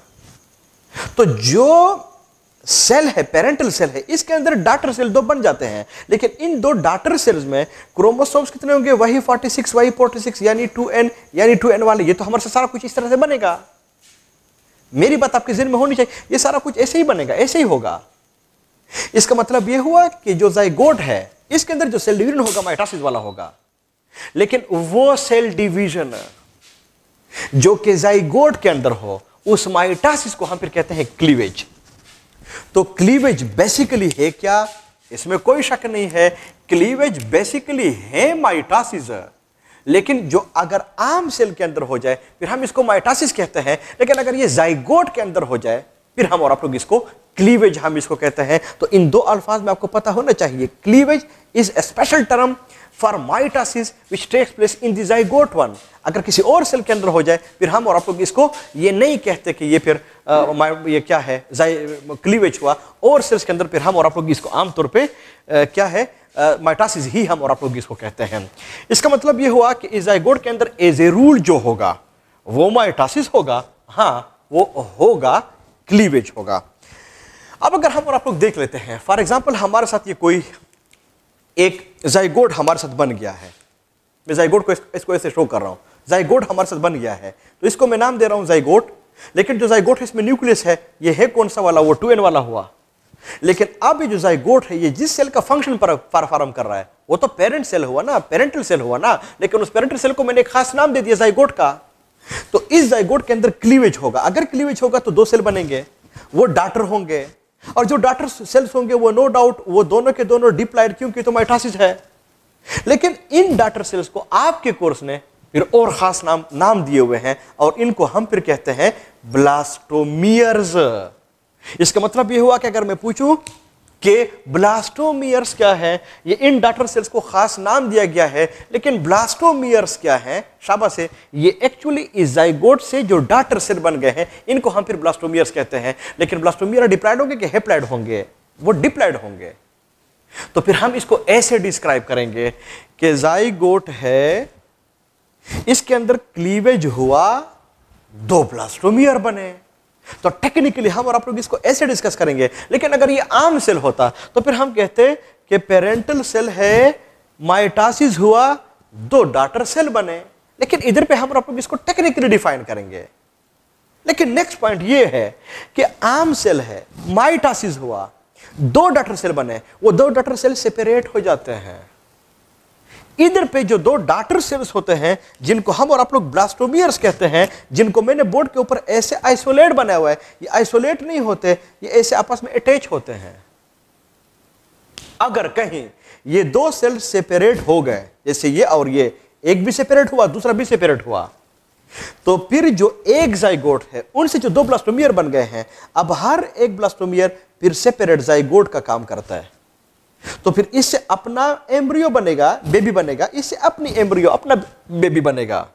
तो जो सेल है पेरेंटल सेल है इसके अंदर डाटर सेल दो बन जाते हैं लेकिन इन दो डाटर सेल्स में क्रोमोसोम्स कितने होंगे वही 46 वही 46 यानी 2n यानी 2n वाले ये तो हमारे सारा कुछ इस तरह से बनेगा मेरी बात आपके जिन में होनी चाहिए ये सारा कुछ ऐसे ही बनेगा ऐसे ही होगा इसका मतलब ये हुआ कि जो जायगोट है इसके अंदर जो सेल डिवीजन होगा माइटासिस वाला होगा लेकिन वो सेल डिवीजन जो कि जाइगोट के अंदर हो उस माइटासिस को हम फिर कहते हैं क्लीवेज तो क्लीवेज बेसिकली है क्या इसमें कोई शक नहीं है क्लीवेज बेसिकली है माइटासिस लेकिन जो अगर आम सेल के अंदर हो जाए फिर हम इसको माइटासिस कहते हैं लेकिन अगर ये जाइगोट के अंदर हो जाए फिर हम और आप लोग इसको क्लीवेज हम इसको कहते हैं तो इन दो अल्फाज में आपको पता होना चाहिए cleavage is a special term for mitosis which takes place in zygote one अगर किसी और सेल के अंदर हो जाए फिर हम और आप लोग इसको ये नहीं कहते कि ये फिर आ, ये क्या है क्लीवेज हुआ और सेल्स के अंदर फिर हम और आप लोग इसको आमतौर पर क्या है माइटासिस ही हम और आप लोग इसको कहते हैं इसका मतलब ये हुआ कि इजाइगोड के अंदर रूल जो होगा वो माइटासिस होगा हाँ वो होगा क्लीवेज होगा अब अगर हम और आप लोग देख लेते हैं फॉर एग्जाम्पल हमारे साथ ये कोई एक जयगोड हमारे साथ बन गया है मैं जयगोड को इसको ऐसे शो कर रहा हूँ जयगोड हमारे साथ बन गया है तो इसको मैं नाम दे रहा हूँ जाइगोट लेकिन जो जाइगोट है इसमें न्यूक्लियस है ये है कौन सा वाला वो टू एन वाला हुआ लेकिन अब ये जो जाइगोट है ये जिस सेल का फंक्शन परफॉर्म कर रहा है वो तो पेरेंट सेल हुआ ना पेरेंटल सेल हुआ ना लेकिन उस पेरेंटल सेल को मैंने एक खास नाम दे दिया जाइगोट का तो इस जाइगोट के अंदर क्लीवेज होगा अगर क्लीवेज होगा तो दो सेल बनेंगे वो डाटर होंगे और जो डॉटर सेल्स होंगे वो नो डाउट वो दोनों के दोनों डिप्लाइड क्योंकि तो माइटासिस है लेकिन इन डाटर सेल्स को आपके कोर्स ने फिर और खास नाम नाम दिए हुए हैं और इनको हम फिर कहते हैं ब्लास्टोमियर्स इसका मतलब यह हुआ कि अगर मैं पूछूं कि ब्लास्टोमियर्स क्या है ये इन डाटर सेल्स को खास नाम दिया गया है लेकिन ब्लास्टोमियर्स क्या है शाबा से ये एक्चुअली इजाइगोट से जो डाटर सेल बन गए हैं इनको हम फिर ब्लास्टोमियर्स कहते हैं लेकिन ब्लास्टोमियर डिप्लाइड होंगे कि हेप्लाइड होंगे वो डिप्लाइड होंगे तो फिर हम इसको ऐसे डिस्क्राइब करेंगे कि जाइगोट है इसके अंदर क्लीवेज हुआ दो ब्लास्टोमियर बने तो टेक्निकली हम और आप लोग इसको ऐसे डिस्कस करेंगे लेकिन अगर ये आम सेल होता तो फिर हम कहते कि पेरेंटल सेल है माइटासिस हुआ दो डाटर सेल बने लेकिन इधर पे हम और आप लोग इसको टेक्निकली डिफाइन करेंगे लेकिन नेक्स्ट पॉइंट ये है कि आम सेल है माइटासिस हुआ दो डाटर सेल बने वो दो डाटर सेल सेपरेट हो जाते हैं इधर पे जो दो डाटर सेल्स होते हैं जिनको हम और आप लोग ब्लास्टोमियर्स कहते हैं जिनको मैंने बोर्ड के ऊपर ऐसे आइसोलेट बनाया हुआ है ये आइसोलेट नहीं होते ये ऐसे आपस में अटैच होते हैं अगर कहीं ये दो सेल सेपरेट हो गए जैसे ये और ये एक भी सेपरेट हुआ दूसरा भी सेपरेट हुआ तो फिर जो एक जाइगोट है उनसे जो दो ब्लास्टोमियर बन गए हैं अब हर एक ब्लास्टोमियर फिर सेपरेट जाइगोट का काम करता है तो फिर इससे अपना एम्ब्रियो बनेगा बेबी बनेगा इससे अपनी एम्ब्रियो अपना बेबी बनेगा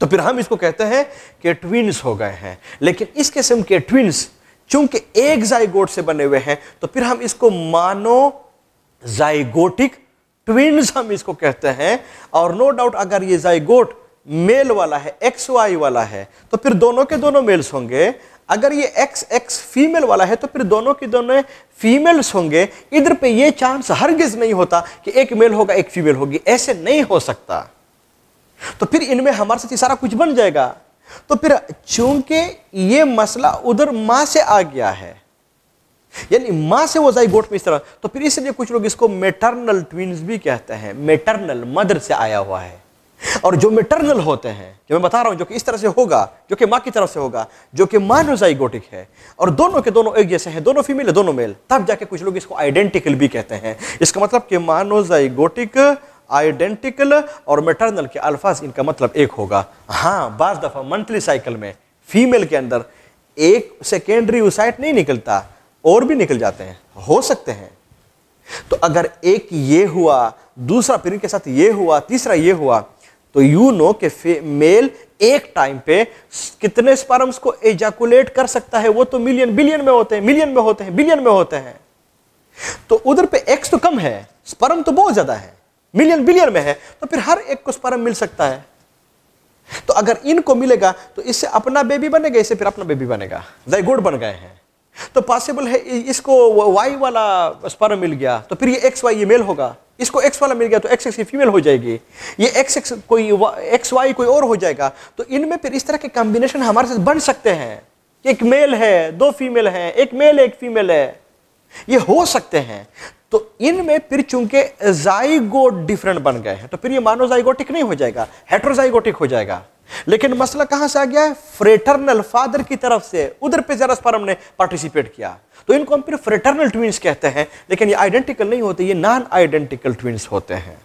तो फिर हम इसको कहते हैं कि ट्विन्स हो गए हैं लेकिन इस किस्म के ट्विन्स चूंकि एक जाइगोट से बने हुए हैं तो फिर हम इसको मानो जाइगोटिक ट्विन्स हम इसको कहते हैं और नो डाउट अगर ये जाइगोट मेल वाला है एक्स वाई वाला है तो फिर दोनों के दोनों मेल्स होंगे अगर ये एक्स एक्स फीमेल वाला है तो फिर दोनों के दोनों फीमेल्स होंगे इधर पे ये चांस हरगिज नहीं होता कि एक मेल होगा एक फीमेल होगी ऐसे नहीं हो सकता तो फिर इनमें हमारे साथ सारा कुछ बन जाएगा तो फिर चूंकि ये मसला उधर माँ से आ गया है यानी माँ से वो जाइगोट में इस तरह तो फिर इसलिए कुछ लोग इसको मेटर्नल ट्विन्स भी कहते हैं मेटर्नल मदर से आया हुआ है और जो मेटर्नल होते हैं जो मैं बता रहा हूं जो कि इस तरह से होगा जो कि माँ की तरफ से होगा जो कि माइनोजाइगोटिक है और दोनों के दोनों एक जैसे हैं दोनों फीमेल है दोनों मेल तब जाके कुछ लोग इसको आइडेंटिकल भी कहते हैं इसका मतलब कि मानोजाइगोटिक आइडेंटिकल और मेटर्नल के अल्फाज इनका मतलब एक होगा हाँ बार दफ़ा मंथली साइकिल में फीमेल के अंदर एक सेकेंडरी यूसाइट नहीं निकलता और भी निकल जाते हैं हो सकते हैं तो अगर एक ये हुआ दूसरा पीरियड के साथ ये हुआ तीसरा ये हुआ तो यू नो कि मेल एक टाइम पे कितने स्पर्म्स को एजाकुलेट कर सकता है वो तो मिलियन बिलियन में होते हैं मिलियन में होते हैं बिलियन में होते हैं तो उधर पे एक्स तो कम है स्पर्म तो बहुत ज्यादा है मिलियन बिलियन में है तो फिर हर एक को स्पर्म मिल सकता है तो अगर इनको मिलेगा तो इससे अपना बेबी बनेगा इससे फिर अपना बेबी बनेगा गुड बन गए हैं तो पॉसिबल है इसको वाई वाला स्पर मिल गया तो फिर ये एक्स वाई ये मेल होगा इसको एक्स वाला मिल गया तो एक्स एक्स ये फीमेल हो जाएगी ये एक्स एक्स कोई एक्स वाई कोई और हो जाएगा तो इनमें फिर इस तरह के कॉम्बिनेशन हमारे साथ बन सकते हैं एक मेल है दो फीमेल है एक मेल एक फीमेल है ये हो सकते हैं तो इनमें फिर चूंकि जाइगोट डिफरेंट बन गए हैं तो फिर ये मानोजाइगोटिक नहीं हो जाएगा हेट्रोजाइगोटिक हो जाएगा लेकिन मसला कहां से आ गया है फ्रेटर्नल फादर की तरफ से उधर पे जरा स्पर्म ने पार्टिसिपेट किया तो इनको हम फिर फ्रेटर्नल ट्विंस कहते हैं लेकिन ये आइडेंटिकल नहीं होते ये नॉन आइडेंटिकल ट्विंस होते हैं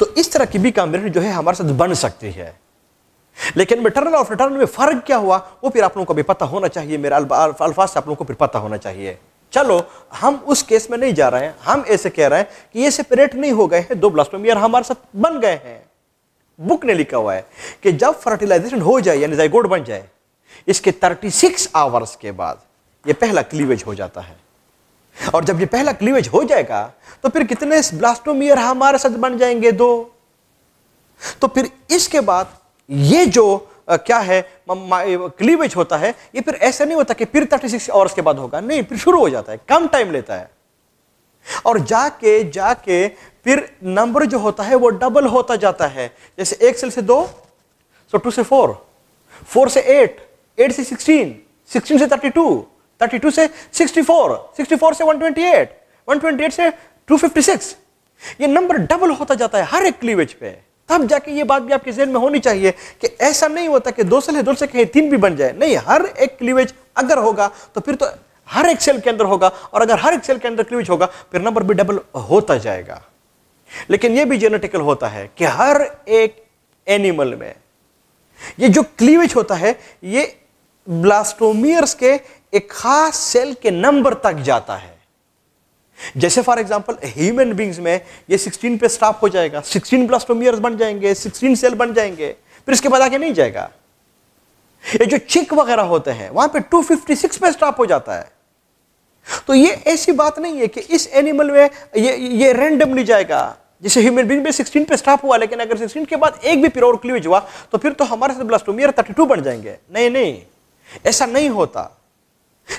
तो इस तरह की भी कॉम्बिनेशन जो है हमारे साथ बन सकती है लेकिन मेटरनल और फ्रेटर्नल में फर्क क्या हुआ वो फिर आप लोगों को भी पता होना चाहिए मेरे अल्फाज से आप लोगों को फिर पता होना चाहिए चलो हम उस केस में नहीं जा रहे हैं हम ऐसे कह रहे हैं कि ये सेपरेट नहीं हो गए हैं दो ब्लास्टोमियर हमारे साथ बन गए हैं बुक ने लिखा हुआ है कि जब फर्टिलाइजेशन हो जाए यानी जाइगोड बन जाए इसके 36 सिक्स आवर्स के बाद ये पहला क्लीवेज हो जाता है और जब ये पहला क्लीवेज हो जाएगा तो फिर कितने ब्लास्टोमियर हमारे साथ बन जाएंगे दो तो फिर इसके बाद ये जो आ, क्या है क्लीवेज होता है ये फिर ऐसा नहीं होता कि फिर 36 आवर्स के बाद होगा नहीं फिर शुरू हो जाता है कम टाइम लेता है और जाके जाके फिर नंबर जो होता है वो डबल होता जाता है जैसे एक सेल से दो सो टू से फोर फोर से एट एट से सिक्सटीन सिक्सटीन से थर्टी टू थर्टी टू से सिक्सटी फोर सिक्सटी फोर से one twenty eight one twenty eight से टू फिफ्टी सिक्स ये नंबर डबल होता जाता है हर एक क्लीवेज पे तब जाके ये बात भी आपके जेहन में होनी चाहिए कि ऐसा नहीं होता कि दो सेल है दो से कहीं तीन भी बन जाए नहीं हर एक क्लीवेज अगर होगा तो फिर तो हर एक सेल के अंदर होगा और अगर हर एक सेल के अंदर क्लीवेज होगा फिर नंबर भी डबल होता जाएगा लेकिन यह भी जेनेटिकल होता है कि हर एक एनिमल में ये जो क्लीवेज होता है ये ब्लास्टोमियर्स के एक खास सेल के नंबर तक जाता है जैसे फॉर एग्जांपल ह्यूमन बींग्स में ये 16 पे स्टॉप हो जाएगा 16 ब्लास्टोमियर्स बन जाएंगे 16 सेल बन जाएंगे फिर इसके बाद आगे नहीं जाएगा ये जो चिक वगैरह होते हैं वहां पे 256 पे स्टॉप हो जाता है तो ये ऐसी बात नहीं है कि इस एनिमल में ये ये रैंडमली जाएगा जैसे ह्यूमन बींग में 16 पे स्टॉप हुआ लेकिन अगर 16 के बाद एक भी प्योर क्लीवेज हुआ तो फिर तो हमारे साथ ब्लास्टोमियर टू बन जाएंगे नहीं नहीं ऐसा नहीं होता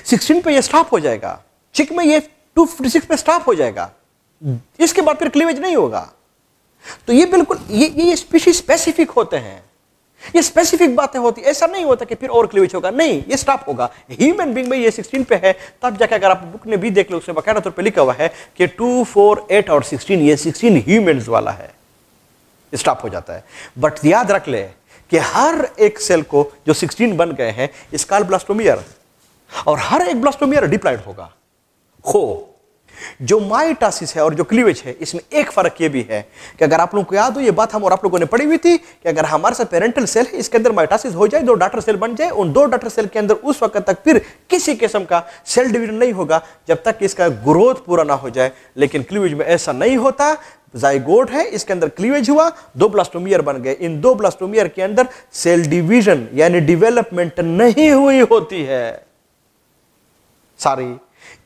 सिक्सटीन पे ये स्टॉप हो जाएगा चिक में ये सिक्स पे स्टॉप हो जाएगा इसके बाद फिर क्लीवेज नहीं होगा तो ये बिल्कुल ये ये स्पीशी स्पेसिफिक होते हैं ये स्पेसिफिक बातें होती ऐसा नहीं होता कि फिर और क्लिविच होगा नहीं ये स्टॉप होगा ह्यूमन बींग में ये 16 पे है तब जाके अगर आप बुक ने भी देख लो उसमें बकायदा तौर पर लिखा हुआ है कि टू फोर एट और सिक्सटीन ये सिक्सटीन ह्यूमन वाला है स्टॉप हो जाता है बट याद रख ले कि हर एक सेल को जो 16 बन गए हैं स्काल ब्लास्टोमियर और हर एक ब्लास्टोमियर डिप्लाइड होगा हो जो माइटासिस है और जो क्लीवेज है इसमें एक फ़र्क ये भी है कि अगर आप लोगों को याद हो ये बात हम और आप लोगों ने पढ़ी हुई थी कि अगर हमारे साथ पेरेंटल सेल है इसके अंदर माइटासिस हो जाए दो डॉटर सेल बन जाए उन दो डॉटर सेल के अंदर उस वक्त तक फिर किसी किस्म का सेल डिवीजन नहीं होगा जब तक इसका ग्रोथ पूरा ना हो जाए लेकिन क्लीवेज में ऐसा नहीं होता जाइगोट है इसके अंदर क्लीवेज हुआ दो ब्लास्टोमियर बन गए इन दो ब्लास्टोमियर के अंदर सेल डिवीजन यानी डिवेलपमेंट नहीं हुई होती है सारी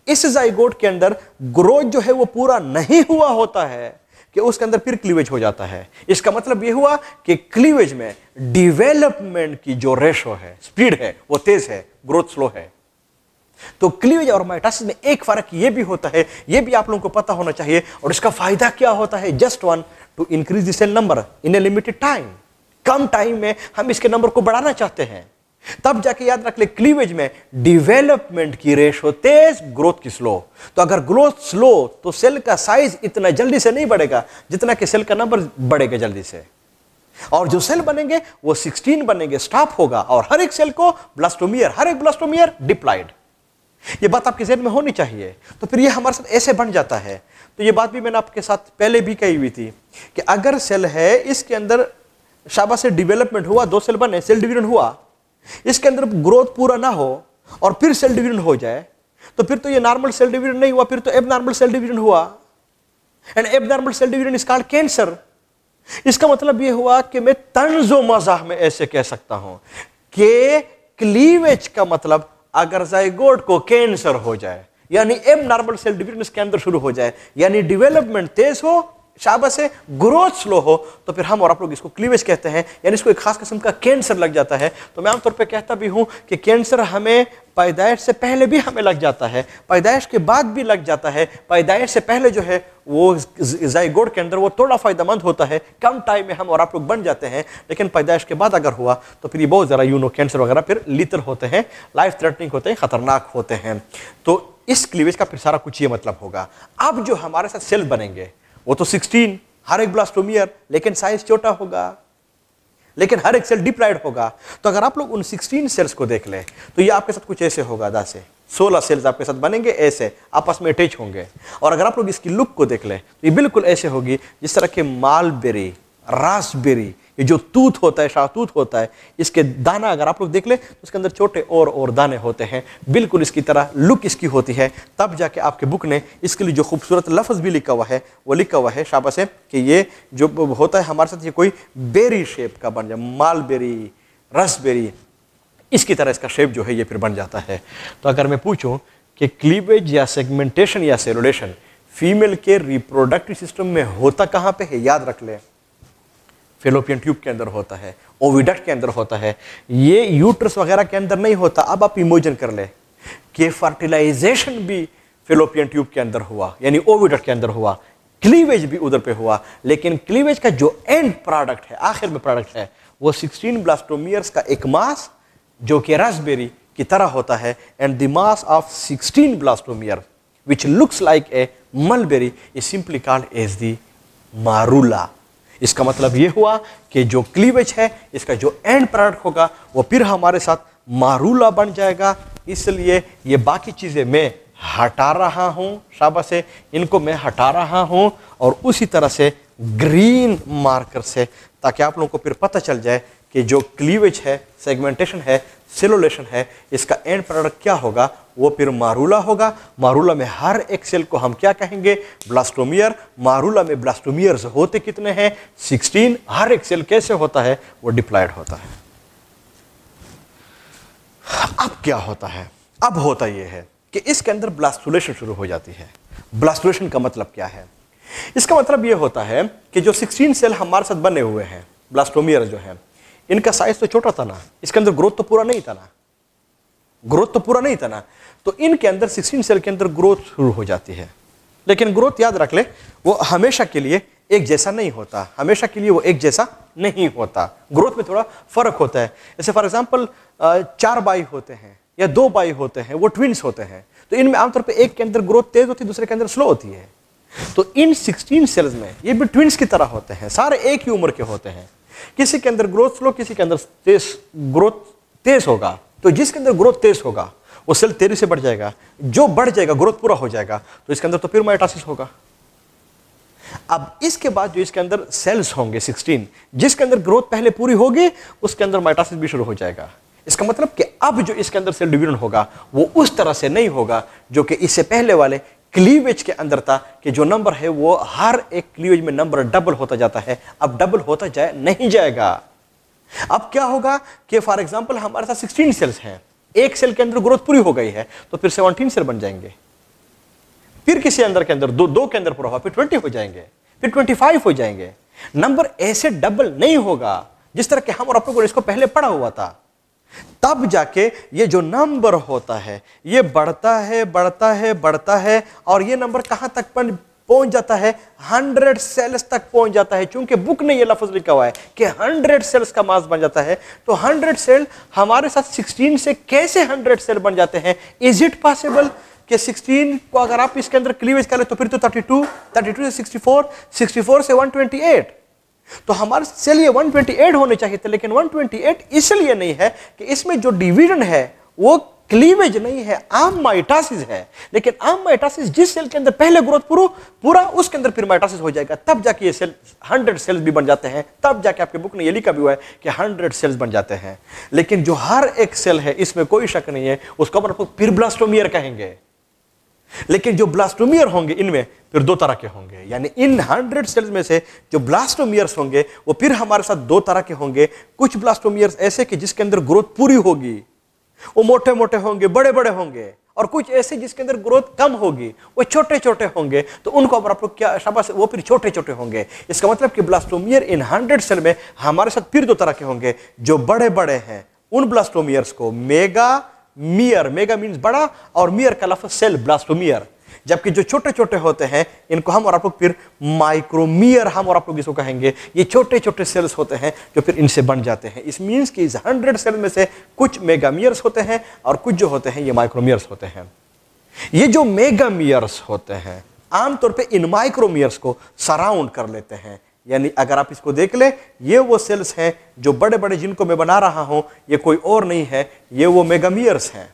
इस जाइगोट के अंदर ग्रोथ जो है वो पूरा नहीं हुआ होता है कि उसके अंदर फिर क्लीवेज हो जाता है इसका मतलब ये हुआ कि क्लीवेज में डिवेलपमेंट की जो रेशो है स्पीड है वो तेज है ग्रोथ स्लो है तो क्लीवेज और माइटासिस में एक फर्क यह भी होता है यह भी आप लोगों को पता होना चाहिए और इसका फायदा क्या होता है just one two increase the cell number in a limited time कम टाइम में हम इसके नंबर को बढ़ाना चाहते हैं तब जाके याद रख ले क्लीवेज में डिवेलपमेंट की रेशो तेज ग्रोथ की स्लो तो अगर ग्रोथ स्लो तो सेल का साइज इतना जल्दी से नहीं बढ़ेगा जितना कि सेल का नंबर बढ़ेगा जल्दी से और जो सेल बनेंगे वो 16 बनेंगे स्टाफ होगा और हर एक सेल को ब्लास्टोमियर हर एक ब्लास्टोमियर डिप्लाइड ये बात आपके जहन में होनी चाहिए तो फिर ये हमारे साथ ऐसे बन जाता है तो ये बात भी मैंने आपके साथ पहले भी कही हुई थी कि अगर सेल है इसके अंदर शाबा से डेवलपमेंट हुआ दो सेल बने सेल डिवीजन हुआ इसके अंदर ग्रोथ पूरा ना हो और फिर सेल डिवीजन हो जाए तो फिर तो ये नॉर्मल सेल डिवीजन नहीं हुआ फिर तो एब नॉर्मल सेल डिवीजन हुआ and abnormal cell division is called cancer इसका मतलब ये हुआ कि मैं तंजो मजाह में ऐसे कह सकता हूं कि क्लीवेज का मतलब अगर जायगोट को कैंसर हो जाए यानी एब नॉर्मल सेल डिवीजन इसके अंदर शुरू हो जाए यानी डिवेलपमेंट तेज हो शाबाश है ग्रोथ स्लो हो तो फिर हम और आप लोग इसको क्लीवेज कहते हैं यानी इसको एक खास किस्म का कैंसर लग जाता है तो मैं आमतौर पर कहता भी हूँ कि कैंसर हमें पैदाइश से पहले भी हमें लग जाता है पैदाइश के बाद भी लग जाता है पैदाइश से पहले जो है वो जयगोड के अंदर वो थोड़ा फ़ायदेमंद होता है कम टाइम में हम और आप लोग बन जाते हैं लेकिन पैदाइश के बाद अगर हुआ तो फिर ये बहुत ज़्यादा यूनो कैंसर वगैरह फिर लीतर होते हैं लाइफ थ्रेटनिंग होते हैं ख़तरनाक होते हैं तो इस क्लीवेज का फिर सारा कुछ ये मतलब होगा अब जो हमारे साथ सेल बनेंगे वो तो 16 हर एक ब्लास्टोमियर लेकिन साइज छोटा होगा लेकिन हर एक सेल डिप्लाइड होगा तो अगर आप लोग उन 16 सेल्स को देख लें तो ये आपके साथ कुछ ऐसे होगा दस से सोलह सेल्स आपके साथ बनेंगे ऐसे आपस में अटैच होंगे और अगर आप लोग इसकी लुक को देख लें तो ये बिल्कुल ऐसे होगी जिस तरह के मालबेरी रासबेरी ये जो तूत होता है शाहतूत होता है इसके दाना अगर आप लोग देख लें तो उसके अंदर छोटे और और दाने होते हैं बिल्कुल इसकी तरह लुक इसकी होती है तब जाके आपके बुक ने इसके लिए जो खूबसूरत लफ्ज़ भी लिखा हुआ है वो लिखा हुआ है शाबा से कि ये जो होता है हमारे साथ ये कोई बेरी शेप का बन जाए मालबेरी रसबेरी इसकी तरह इसका शेप जो है ये फिर बन जाता है तो अगर मैं पूछूँ कि क्लीवेज या सेगमेंटेशन या सेलोडेशन फीमेल के रिप्रोडक्टिव सिस्टम में होता कहाँ पे है याद रख लें फेलोपियन ट्यूब के अंदर होता है ओविडक्ट के अंदर होता है ये यूट्रस वगैरह के अंदर नहीं होता अब आप इमोजन कर ले कि फर्टिलाइजेशन भी फेलोपियन ट्यूब के अंदर हुआ यानी ओविडक्ट के अंदर हुआ क्लीवेज भी उधर पे हुआ लेकिन क्लीवेज का जो एंड प्रोडक्ट है आखिर में प्रोडक्ट है वो सिक्सटीन ब्लास्टोमियर्स का एक मास जो कि रसबेरी की तरह होता है and the mass of sixteen blastomere which looks like a mulberry is simply called as the इसका मतलब ये हुआ कि जो क्लीवेज है इसका जो एंड प्रोडक्ट होगा वो फिर हमारे साथ मारूला बन जाएगा इसलिए ये बाकी चीज़ें मैं हटा रहा हूँ शाबा से इनको मैं हटा रहा हूँ और उसी तरह से ग्रीन मार्कर से ताकि आप लोगों को फिर पता चल जाए कि जो क्लीवेज है सेगमेंटेशन है सेलोलेशन है इसका एंड प्रोडक्ट क्या होगा वो फिर मारूला होगा मारूला में हर एक सेल को हम क्या कहेंगे ब्लास्टोमियर मारूला में ब्लास्टोमियर्स होते कितने हैं 16 हर एक सेल कैसे होता है वो डिप्लाइड होता है अब क्या होता है अब होता यह है कि इसके अंदर ब्लास्टुलेशन शुरू हो जाती है ब्लास्टुलेशन का मतलब क्या है इसका मतलब ये होता है कि जो 16 सेल हमारे साथ बने हुए हैं ब्लास्टोमियर जो है इनका साइज तो छोटा था ना इसके अंदर ग्रोथ तो पूरा नहीं था ना ग्रोथ तो पूरा नहीं था ना तो इनके अंदर सिक्सटीन सेल के अंदर ग्रोथ शुरू हो जाती है लेकिन ग्रोथ याद रख ले वो हमेशा के लिए एक जैसा नहीं होता हमेशा के लिए वो एक जैसा नहीं होता ग्रोथ में थोड़ा फर्क होता है जैसे फॉर एग्जाम्पल चार बाई होते हैं या दो बाई होते हैं वो ट्विन्स होते हैं तो इनमें आमतौर पर एक के अंदर ग्रोथ तेज होती है दूसरे के अंदर स्लो होती है तो इन 16 सेल्स में ये भी ट्विन्स की तरह होते हैं सारे एक ही उम्र के होते हैं किसी के अंदर ग्रोथ स्लो किसी के अंदर तेज ग्रोथ तेज होगा तो जिसके अंदर ग्रोथ तेज होगा वो सेल तेजी से बढ़ जाएगा जो बढ़ जाएगा ग्रोथ पूरा हो जाएगा तो इसके अंदर तो फिर माइटासिस होगा अब इसके बाद जो इसके अंदर सेल्स होंगे 16 जिसके अंदर ग्रोथ पहले पूरी होगी उसके अंदर माइटासिस भी शुरू हो जाएगा इसका मतलब कि अब जो इसके अंदर सेल डिवीजन होगा वो उस तरह से नहीं होगा जो कि इससे पहले वाले क्लीवेज के अंदर था कि जो नंबर है वो हर एक क्लीवेज में नंबर डबल होता जाता है अब डबल होता जाए नहीं जाएगा अब क्या होगा कि फॉर एग्जाम्पल हमारे साथ सिक्सटीन सेल्स हैं एक सेल के अंदर ग्रोथ पूरी हो गई है तो फिर सेवनटीन सेल बन जाएंगे फिर किसी अंदर के अंदर दो दो के अंदर पूरा हुआ फिर ट्वेंटी हो जाएंगे फिर ट्वेंटी फाइव हो जाएंगे नंबर ऐसे डबल नहीं होगा जिस तरह के हम और आप लोगों ने इसको पहले पढ़ा हुआ था तब जाके ये जो नंबर होता है ये बढ़ता है बढ़ता है बढ़ता है और ये नंबर कहाँ तक पहुंच जाता है हंड्रेड सेल्स तक पहुंच जाता है क्योंकि बुक ने ये लफ्ज लिखा हुआ है कि हंड्रेड सेल्स का मास बन जाता है तो हंड्रेड सेल हमारे साथ सिक्सटीन से कैसे हंड्रेड सेल बन जाते हैं इज इट पॉसिबल कि 16 को अगर आप इसके अंदर क्लीवेज करें तो फिर तो 32, 32 से 64, 64 से 128 तो हमारे चलिए 128 होने चाहिए थे लेकिन 128 इसलिए नहीं है कि इसमें जो डिवीजन है वो क्लीवेज नहीं है आम माइटासिस है लेकिन आम माइटासिस जिस सेल के अंदर पहले ग्रोथ पूरा पूरा उसके अंदर फिर माइटासिस हो जाएगा तब जाके ये सेल हंड्रेड सेल्स भी बन जाते हैं तब जाके आपके बुक ने ये लिखा भी हुआ है कि हंड्रेड सेल्स बन जाते हैं लेकिन जो हर एक सेल है इसमें कोई शक नहीं है उसको अपन फिर ब्लास्टोमियर कहेंगे लेकिन जो ब्लास्टोमियर होंगे इनमें फिर दो तरह के होंगे यानी इन हंड्रेड सेल्स में से जो ब्लास्टोमियर्स होंगे वो फिर हमारे साथ दो तरह के होंगे कुछ ब्लास्टोमियर्स ऐसे कि जिसके अंदर ग्रोथ पूरी होगी वो मोटे मोटे होंगे बड़े बड़े होंगे और कुछ ऐसे जिसके अंदर ग्रोथ कम होगी वो छोटे छोटे होंगे तो उनको अब आप लोग क्या शाबाश वो फिर छोटे छोटे होंगे इसका मतलब कि ब्लास्टोमियर इन हंड्रेड सेल में हमारे साथ फिर दो तरह के होंगे जो बड़े बड़े हैं उन ब्लास्टोमियर्स को मेगा मियर मेगा मीन्स बड़ा और मियर का लफ सेल ब्लास्टोमियर जबकि जो छोटे छोटे होते हैं इनको हम और आप लोग फिर माइक्रोमियर हम और आप लोग इसको कहेंगे ये छोटे छोटे सेल्स होते हैं जो फिर इनसे बन जाते हैं इस मीन्स कि इस हंड्रेड सेल में से कुछ मेगामियर्स होते हैं और कुछ जो होते हैं ये माइक्रोमियर्स होते हैं ये जो मेगामियर्स होते हैं आमतौर पर इन माइक्रोमियर्स को सराउंड कर लेते हैं यानी अगर आप इसको देख लें ये वो सेल्स हैं जो बड़े बड़े जिनको मैं बना रहा हूं ये कोई और नहीं है ये वो मेगामियर्स हैं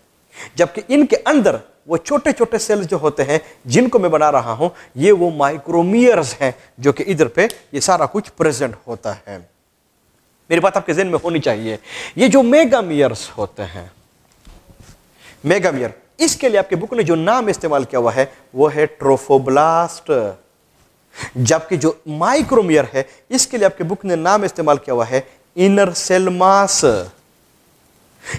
जबकि इनके अंदर वो छोटे छोटे सेल्स जो होते हैं जिनको मैं बना रहा हूं ये वो माइक्रोमियर्स हैं जो कि इधर पे ये सारा कुछ प्रेजेंट होता है मेरी बात आपके जेन में होनी चाहिए ये जो मेगामियर्स होते हैं मेगामियर इसके लिए आपके बुक ने जो नाम इस्तेमाल किया हुआ है वो है ट्रोफोब्लास्ट जबकि जो माइक्रोमियर है इसके लिए आपके बुक ने नाम इस्तेमाल किया हुआ है इनर सेल मास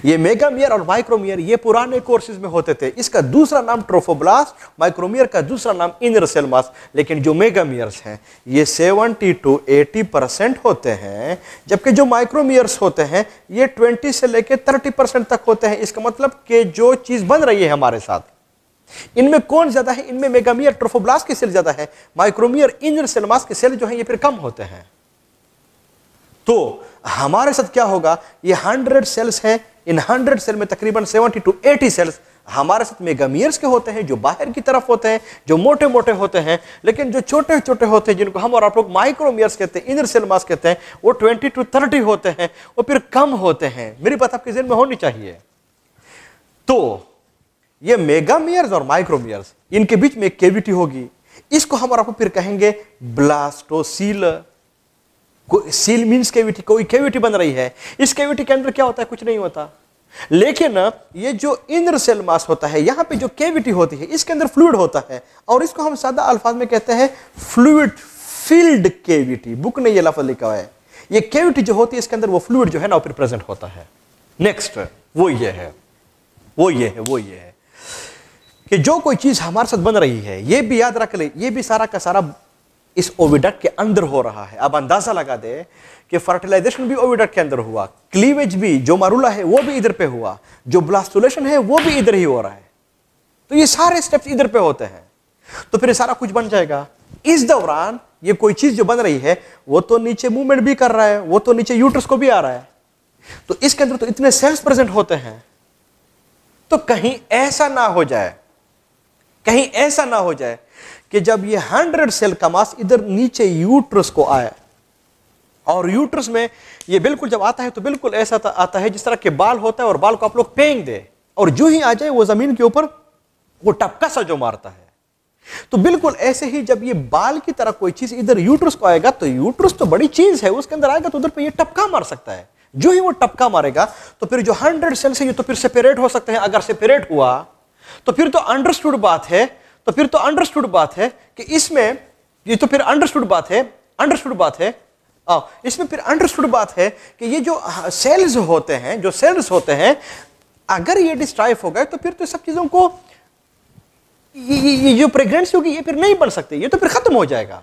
ये मेगामियर और माइक्रोमियर ये पुराने कोर्सेज में होते थे इसका दूसरा नाम ट्रोफोब्लास्ट माइक्रोमियर का दूसरा नाम इनर सेल मास लेकिन जो मेगामियर्स हैं ये 70 टू 80 परसेंट होते हैं जबकि जो माइक्रोमियर्स होते हैं ये 20 से लेकर 30 परसेंट तक होते हैं इसका मतलब कि जो चीज़ बन रही है हमारे साथ इनमें कौन ज़्यादा है इनमें मेगामियर ट्रोफोब्लास्ट के सेल ज़्यादा है माइक्रोमियर इंजन सेलमास के सेल जो है ये फिर कम होते हैं तो हमारे साथ क्या होगा ये हंड्रेड सेल्स हैं इन हंड्रेड सेल में तकरीबन सेवेंटी टू एटी सेल्स हमारे साथ मेगामियर्स के होते हैं जो बाहर की तरफ होते हैं जो मोटे मोटे होते हैं लेकिन जो छोटे छोटे होते हैं जिनको हम और आप लोग माइक्रोमियर्स कहते हैं इनर सेल मास कहते हैं वो ट्वेंटी टू थर्टी होते हैं वो फिर कम होते हैं मेरी बात आपके जिन में होनी चाहिए तो ये मेगामियर्स और माइक्रोमियर्स इनके बीच में केविटी होगी इसको हम और आपको फिर कहेंगे ब्लास्टोसील सील मींस केविटी कोई केविटी बन रही है इस केविटी के अंदर क्या होता है कुछ नहीं होता लेकिन ये जो इंद्र सेल मास होता है यहां पे जो केविटी होती है इसके अंदर फ्लूड होता है और इसको हम सादा अल्फाज में कहते हैं फ्लूड फील्ड केविटी बुक ने ये लफज लिखा है ये केविटी जो होती है इसके अंदर वो फ्लूड जो है ना फिर प्रेजेंट होता है नेक्स्ट वो ये है वो ये है वो ये है कि जो कोई चीज़ हमारे साथ बन रही है ये भी याद रख ले ये भी सारा का सारा इस ओविडक्ट के अंदर हो रहा है अब अंदाज़ा लगा दे कि फर्टिलाइजेशन भी ओविडक्ट के अंदर हुआ क्लीवेज भी जो मारूला है वो भी इधर पे हुआ जो ब्लास्टुलेशन है वो भी इधर ही हो रहा है तो ये सारे स्टेप्स इधर पे होते हैं तो फिर सारा कुछ बन जाएगा इस दौरान ये कोई चीज़ जो बन रही है वो तो नीचे मूवमेंट भी कर रहा है वो तो नीचे यूट्रस को भी आ रहा है तो इसके अंदर तो इतने सेल्स प्रेजेंट होते हैं तो कहीं ऐसा ना हो जाए कहीं ऐसा ना हो जाए कि जब ये हंड्रेड सेल का मास इधर नीचे यूट्रस को आए और यूट्रस में ये बिल्कुल जब आता है तो बिल्कुल ऐसा आता है जिस तरह के बाल होता है और बाल को आप लोग पेंग दे और जो ही आ जाए वो जमीन के ऊपर वो टपका सा जो मारता है तो बिल्कुल ऐसे ही जब ये बाल की तरह कोई चीज इधर यूट्रस को आएगा तो यूट्रस तो बड़ी चीज है उसके अंदर आएगा तो उधर पे ये टपका मार सकता है जो ही वो टपका मारेगा तो फिर जो हंड्रेड सेल से ये तो फिर सेपरेट हो सकते हैं अगर सेपरेट हुआ तो फिर तो अंडरस्टूड बात है तो फिर तो अंडरस्टूड बात है कि इसमें ये तो फिर अंडरस्टूड बात है अंडरस्टूड बात है आ, हाँ, इसमें फिर अंडरस्टूड बात है कि ये जो सेल्स हाँ, होते हैं जो सेल्स होते हैं अगर ये डिस्ट्राइफ हो गए तो फिर तो सब चीज़ों को ये, जो प्रेगनेंसी होगी ये फिर नहीं बन सकती ये तो फिर ख़त्म हो जाएगा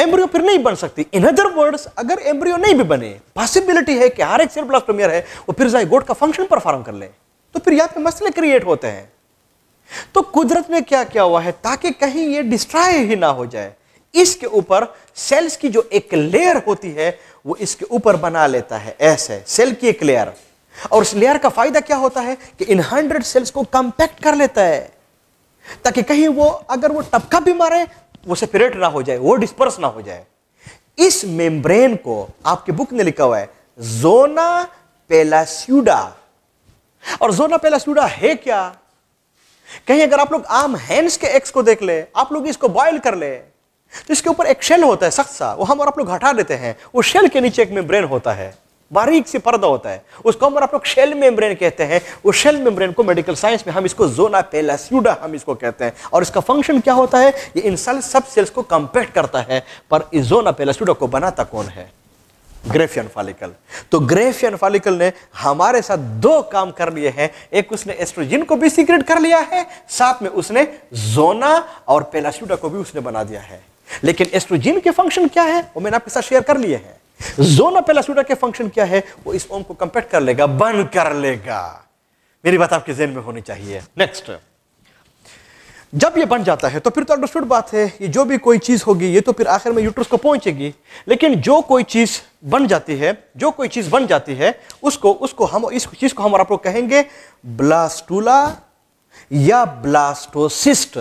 एम्ब्रियो फिर नहीं बन सकती इन अदर वर्ड्स अगर एम्ब्रियो नहीं भी बने पॉसिबिलिटी है कि हर एक सेल प्लास्टोमियर है वो फिर जाइगोट का फंक्शन परफॉर्म कर ले तो फिर यहां पे तो मसले क्रिएट होते हैं तो कुदरत में क्या क्या हुआ है ताकि कहीं ये डिस्ट्रॉय ही ना हो जाए इसके ऊपर सेल्स की जो एक लेयर होती है वो इसके ऊपर बना लेता है ऐसे सेल की एक लेयर और उस लेयर का फायदा क्या होता है कि इन हंड्रेड सेल्स को कंपैक्ट कर लेता है ताकि कहीं वो अगर वो टपका भी मारे वो सेपरेट ना हो जाए वो डिस्पर्स ना हो जाए इस मेम्ब्रेन को आपके बुक ने लिखा हुआ है जोना पेलास्यूडा और जोना पेलास्टूडा है क्या कहीं अगर आप लोग आम हैंड्स के एक्स को देख ले आप लोग इसको बॉयल कर ले तो इसके ऊपर एक शेल होता है सख्त सा वो हम और आप लोग हटा देते हैं वो शेल के नीचे एक मेम्ब्रेन होता है बारीक सी पर्दा होता है उसको हम और आप लोग शेल मेम्ब्रेन कहते हैं वो शेल मेम्ब्रेन को मेडिकल साइंस में हम इसको जोना पेला स्यूडा हम इसको कहते हैं और इसका फंक्शन क्या होता है ये इन सब सेल्स को कंपेक्ट करता है पर इस जोना पेला स्यूडा को बनाता कौन है ग्रेफियन फॉलिकल तो ग्रेफियन फॉलिकल ने हमारे साथ दो काम कर लिए हैं एक उसने एस्ट्रोजिन को भी सीक्रेट कर लिया है साथ में उसने जोना और पेलास्यूटा को भी उसने बना दिया है लेकिन एस्ट्रोजिन के फंक्शन क्या है वो मैंने आपके साथ शेयर कर लिए हैं जोना पेलास्यूटा के फंक्शन क्या है वो इस ओम को कंपेट कर लेगा बंद कर लेगा मेरी बात आपके जेन में होनी चाहिए नेक्स्ट जब ये बन जाता है तो फिर तो अंडरस्टूड बात है ये जो भी कोई चीज़ होगी ये तो फिर आखिर में यूट्रस को पहुंचेगी लेकिन जो कोई चीज़ बन जाती है जो कोई चीज़ बन जाती है उसको उसको हम इस चीज़ को हम आप लोग कहेंगे ब्लास्टूला या ब्लास्टोसिस्ट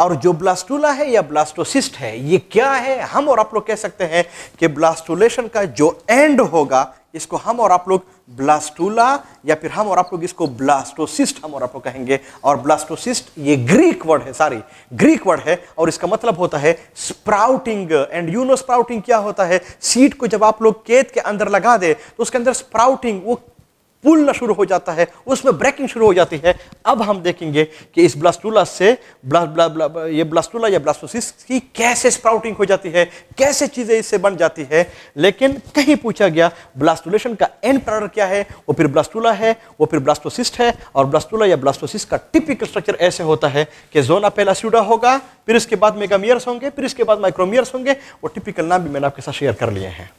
और जो ब्लास्टूला है या ब्लास्टोसिस्ट है ये क्या है हम और आप लोग कह सकते हैं कि ब्लास्टुलेशन का जो एंड होगा इसको हम और आप लोग ब्लास्टूला या फिर हम और आप लोग इसको ब्लास्टोसिस्ट हम और आप लोग कहेंगे और ब्लास्टोसिस्ट ये ग्रीक वर्ड है सॉरी ग्रीक वर्ड है और इसका मतलब होता है sprouting and you know sprouting क्या होता है सीट को जब आप लोग केत के अंदर लगा दे तो उसके अंदर स्प्राउटिंग वो फूलना शुरू हो जाता है उसमें ब्रेकिंग शुरू हो जाती है अब हम देखेंगे कि इस ब्लास्टूला से ब्ला, ब्ला, ब्ला, ये ब्लास्टूला या ब्लास्टोसिस की कैसे स्प्राउटिंग हो जाती है कैसे चीज़ें इससे बन जाती है लेकिन कहीं पूछा गया ब्लास्टुलेशन का एंड पैरल क्या है वो फिर ब्लास्टूला है वो फिर ब्लास्टोसिस्ट है और ब्लास्टूला या ब्लास्टोसिस का टिपिकल स्ट्रक्चर ऐसे होता है कि जोना पहला स्यूडा होगा फिर इसके बाद मेगामियर्स होंगे फिर इसके बाद माइक्रोमियर्स होंगे वो टिपिकल नाम भी मैंने आपके साथ शेयर कर लिए हैं